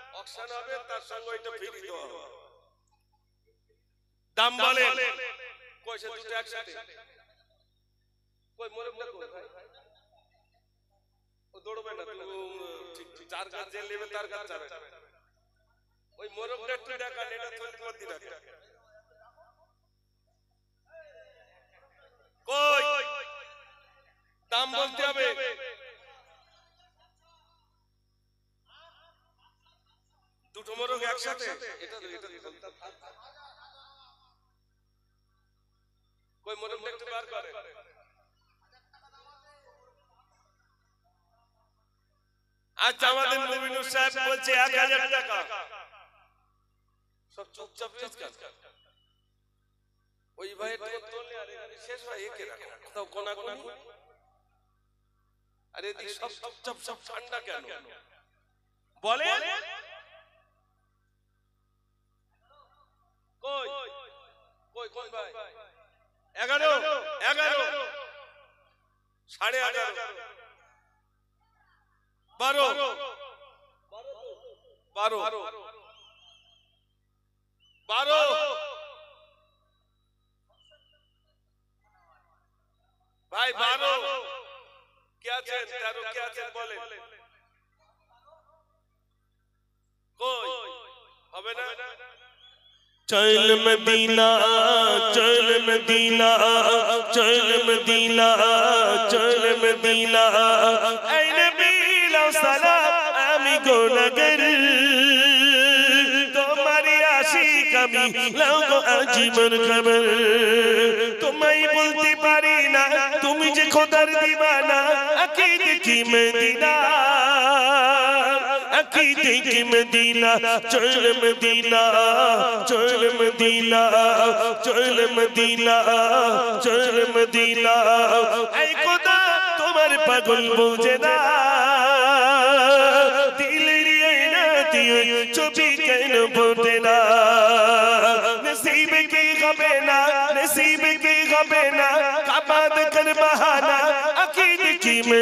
অকশন হবে তার সঙ্গে এটা ফ্রি দেওয়া হবে দাম বলে কইছে দুটো একসাথে কই মনে মনে কই ও দৌড়বে না ঠিক চার কাজ যে নেবে তার গাছ যাবে ওই মোরগটা একটু টাকা নেটা থলি তোমার দিন কই দাম বলতে হবে দুটো মোরগ একসাথে এটা এটা কই মোরগটা একটু বার করে আচ্ছা আমাদের মুমিনুর সাহেব বলছে এক হাজার টাকা সব চুপচাপ ওই ভাই তোলে শেষ ভাই একে রাখো কোথাও কোনা কোনা আর এদিকে সব চুপচাপ সব ঠান্ডা কেন বলে কই কই ভাই এগারো এগারো সাড়ে এগারো বারো বারো বারো ভাই বারো কে আছেন তেরো কে আছেন বলে কই হবে না चल मदीना चल मदीना चल मदीना चल मदीना ऐन मीला सला अमी को नगर आशी कमी लगो अजीबन खबर तुम्हें बोलती पारी ना तुम जे खुदर दीवाना अकीद की मदीना अकीद की दीना चल दीना चल মদিনা চল মদিনা চল মদিনা এই খোদা তোমার পাগল বুঝে না দিলের আয়নাতি ছবি কেন বোঝে না নসিবে কি হবে না নসিবে কি হবে না কাবাদ কর বাহানা আকিদ কি মে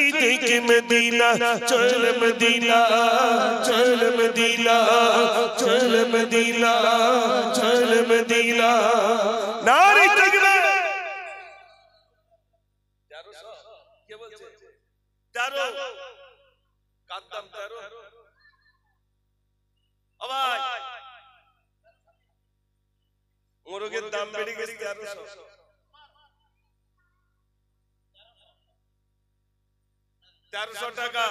देखी मदीना चल मदीना चल मदीना चल मदीना चल मदीना नारी तकबीर মোরগের দাম বেড়ে গেছে তেরোশো তেরোশো টাকা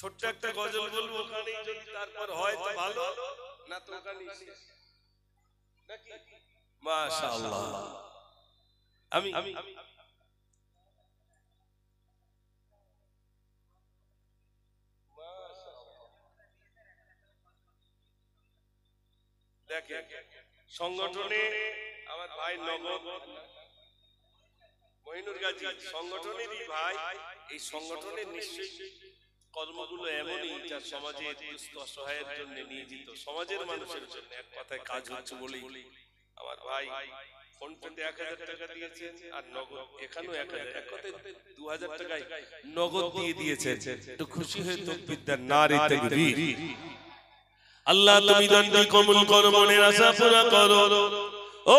ছোট্ট একটা গজল বলবো ওখানে যদি তারপর হয় ভালো না তো ওখানে নাকি আমি সংগঠনে আমার ভাই নগদ মহিনুর গাজী সংগঠনেরই ভাই এই সংগঠনের নিশ্চয় কর্মগুলো এমনই যা সমাজের অসহায়ের জন্য সমাজের মানুষের জন্য এক কথায় কাজ হচ্ছে বলেই আমার ভাই ফোন এক হাজার টাকা দিয়েছেন আর নগদ এখানেও এক হাজার দু হাজার টাকায় নগদ দিয়ে দিয়েছেন একটু খুশি হয়ে তো বিদ্যা না আল্লাহ তুমি দণ্ডি কমল কর মনের আশা পুরা করো ও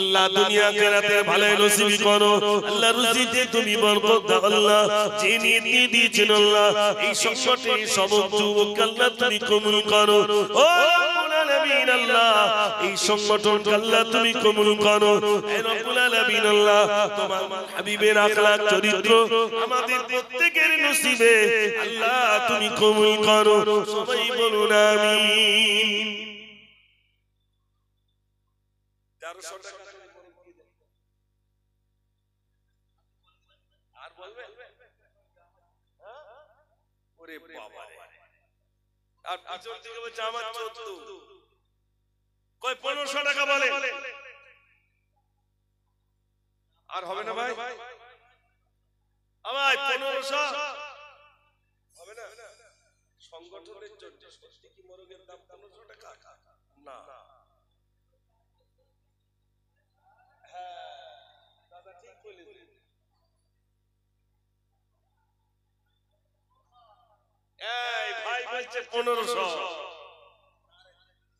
আল্লাহ দুনিয়া কেরাতে ভালো নসিবি করো আল্লাহ রুজিতে তুমি বরকত দাও আল্লাহ যে নিয়ত দিয়েছেন আল্লাহ এই সংকটে সব যুবক আল্লাহ তুমি কবুল করো ও আলামিন আল্লাহ এই সংগঠনকে আল্লাহ তুমি কবুল করো হে রব্বুল আলামিন আল্লাহ তোমার হাবিবের اخلاق চরিত্র আমাদের প্রত্যেকের নসিবে আল্লাহ তুমি কবুল করো সবাই বলুন আমিন আর বলবে হ্যাঁ? আর পিছন থেকে বলছে আমার 14 কই পনেরোশো টাকা বলে আর হবে না ভাই আমায় পনেরোশো হবে না সংগঠনের জন্য সত্যি কি মোরগের দাম পনেরোশো টাকা না হ্যাঁ দাদা ঠিক বলেছেন এই ভাই বলছে হ্যাঁ, পনেরোশো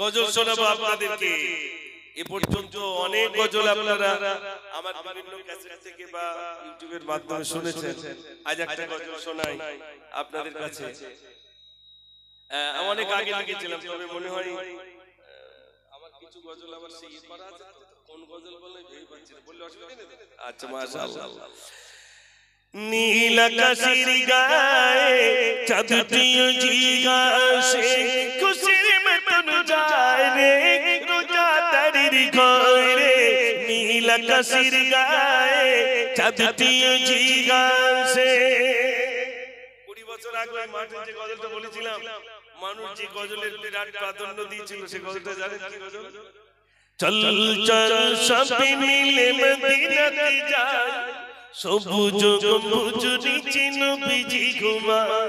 গজল শোনাবো আপনাদেরকে এ পর্যন্ত অনেক গজল আপনারা আমার বিভিন্ন ক্যাসেট থেকে বা ইউটিউবের মাধ্যমে শুনেছেন আজ একটা গজল শোনাই আপনাদের কাছে হ্যাঁ, অনেক আগে আগে ছিলাম তবে মনে হয় আমার কিছু গজল আবার সেই ইয়ে পারা আছে কোন গজল বলে ভেবে পাচ্ছি বললে অসুবিধা নেই আচ্ছা, আচ্ছা মাশাআল্লাহ নীল কাশির গায়ে চাঁদটি জিগাসে খুশির মতন যায় রে রোজা তারির ঘরে নীল কাশির গায়ে চাঁদটি জিগাসে কুড়ি বছর আগে মাঠে গজলটা বলেছিলাম মানুষ যে গজলের বিরাট দিয়েছিল সে চল চল সব মিলে মদিনাতে যায় সবুজ গম্বুজ নিচে নবীজি ঘুমায়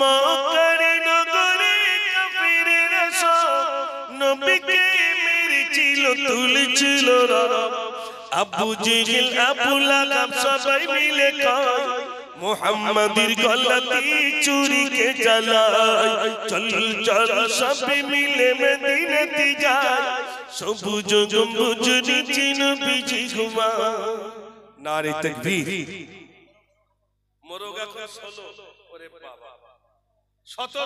মকারে নগরে কাফেরেরা সব নবীকে মেরেছিল তুলছিল রব আবু জিহিল আবু লাগাম সবাই মিলে কয় মোহাম্মদের গলাতি চুরিকে চালায় চল চল সবে মিলে মদিনাতে যায় সবুজ গম্বুজ নিচে নবীজি ঘুমায় নারে তাকবীর মোরগ এখন 16 ওরে বাবা 17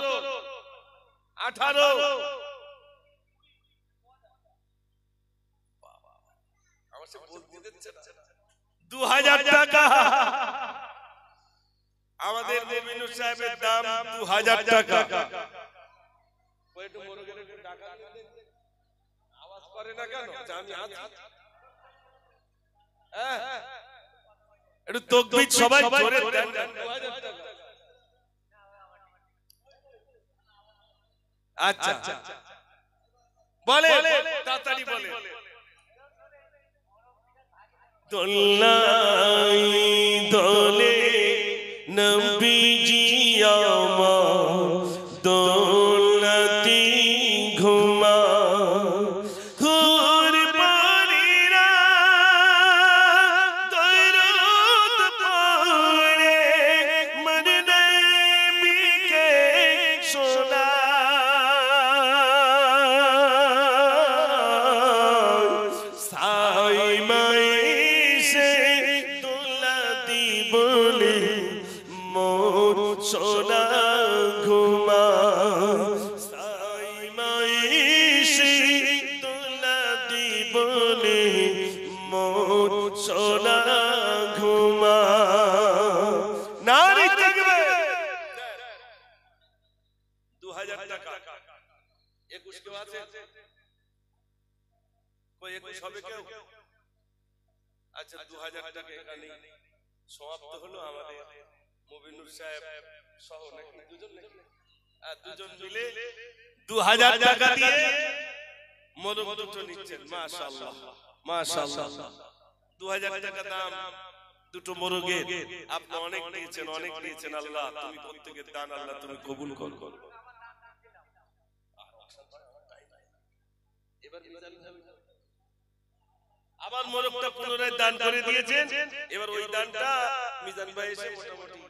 18 টাকা আমাদের রেভিনিউ সাহেবের দাম দু হাজার টাকা আওয়াজ করে না কেন জানি একটু তকবির সবাই জোরে আচ্ছা, আচ্ছা। বলে দোলাই দোলে নবীজি আচ্ছা, দুজন মিলে দু হাজার টাকা দিয়ে মোদক দুটো নিচ্ছেন মাশাআল্লাহ মাশাআল্লাহ দু হাজার টাকা দাম দুটো মোরগের আপনি অনেক নিয়েছেন অনেক নিয়েছেন আল্লাহ তুমি প্রত্যেকের দান আল্লাহ তুমি কবুল কর কর আবার মোরগটা পুনরায় দান করে দিয়েছেন এবার ওই দানটা মিজান ভাই এসে মোটামুটি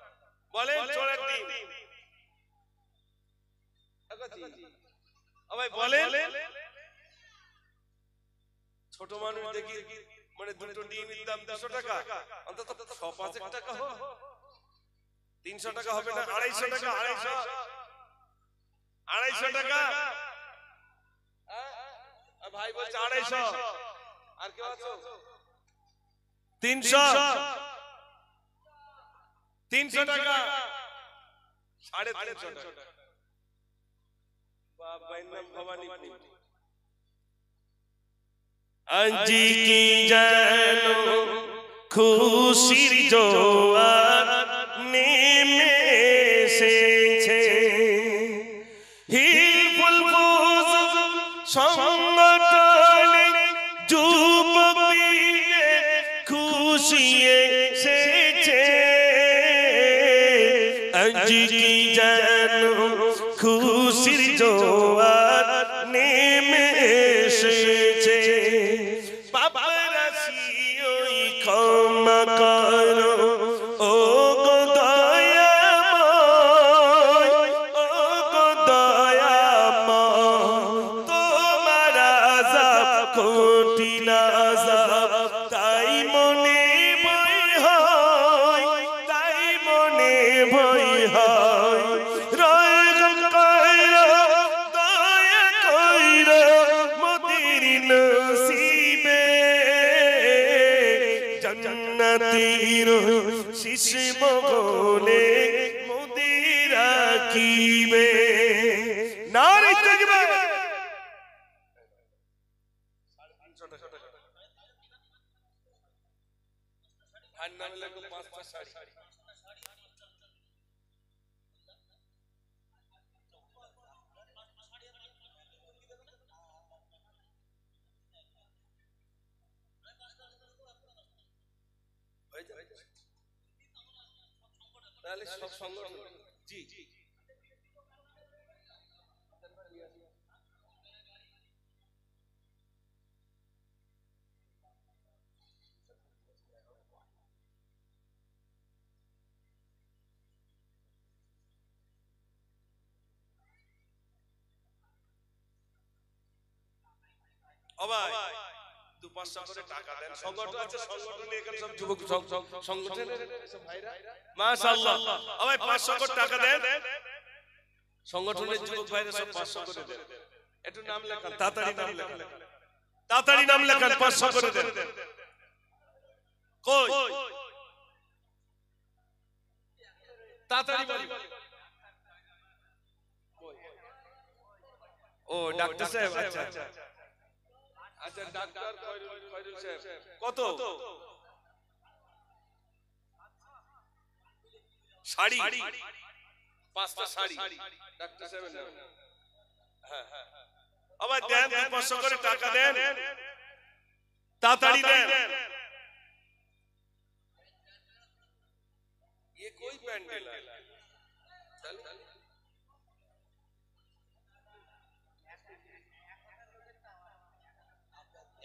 বলেন চোরের দিন ছোট মানুষ দেখি মানে দুটো মানে ডিম দাম দুশো টাকা অন্তত ছ পাঁচ টাকা হোক তিনশো টাকা হবে না আড়াইশো টাকা আড়াইশো আড়াইশো টাকা ভাই বলছে আড়াইশো আর কেউ তিনশো तीन सौ टका साढ़े तीन सौ टका अजी की जानो खुशी जो आ কি যেন খুশির জোয়ার নেমে এসেছে বাবা রাশি ওই ক্ষমা তাড়াতাড়ি নাম লেখান তাড়াতাড়ি পাঁচশো করে দেন ও ডাক্তার সাহেব আচ্ছা আচ্ছা আচ্ছা ডাক্তার খৈরুল সাহেব কত শাড়ি পাঁচটা শাড়ি ডাক্তার সাহেবের নাম হ্যাঁ হ্যাঁ আবার দেন পাঁচশো করে টাকা দেন তাড়াতাড়ি দেন ये कोई पैंडल है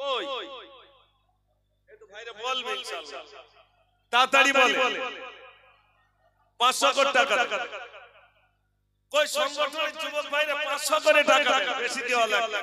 কই একটু ভাইরা বলবে ইনশাআল্লাহ তাড়াতাড়ি টাকা কই সংগঠনের যুবক ভাইরা 500 করে টাকা বেশি দেওয়া লাগবে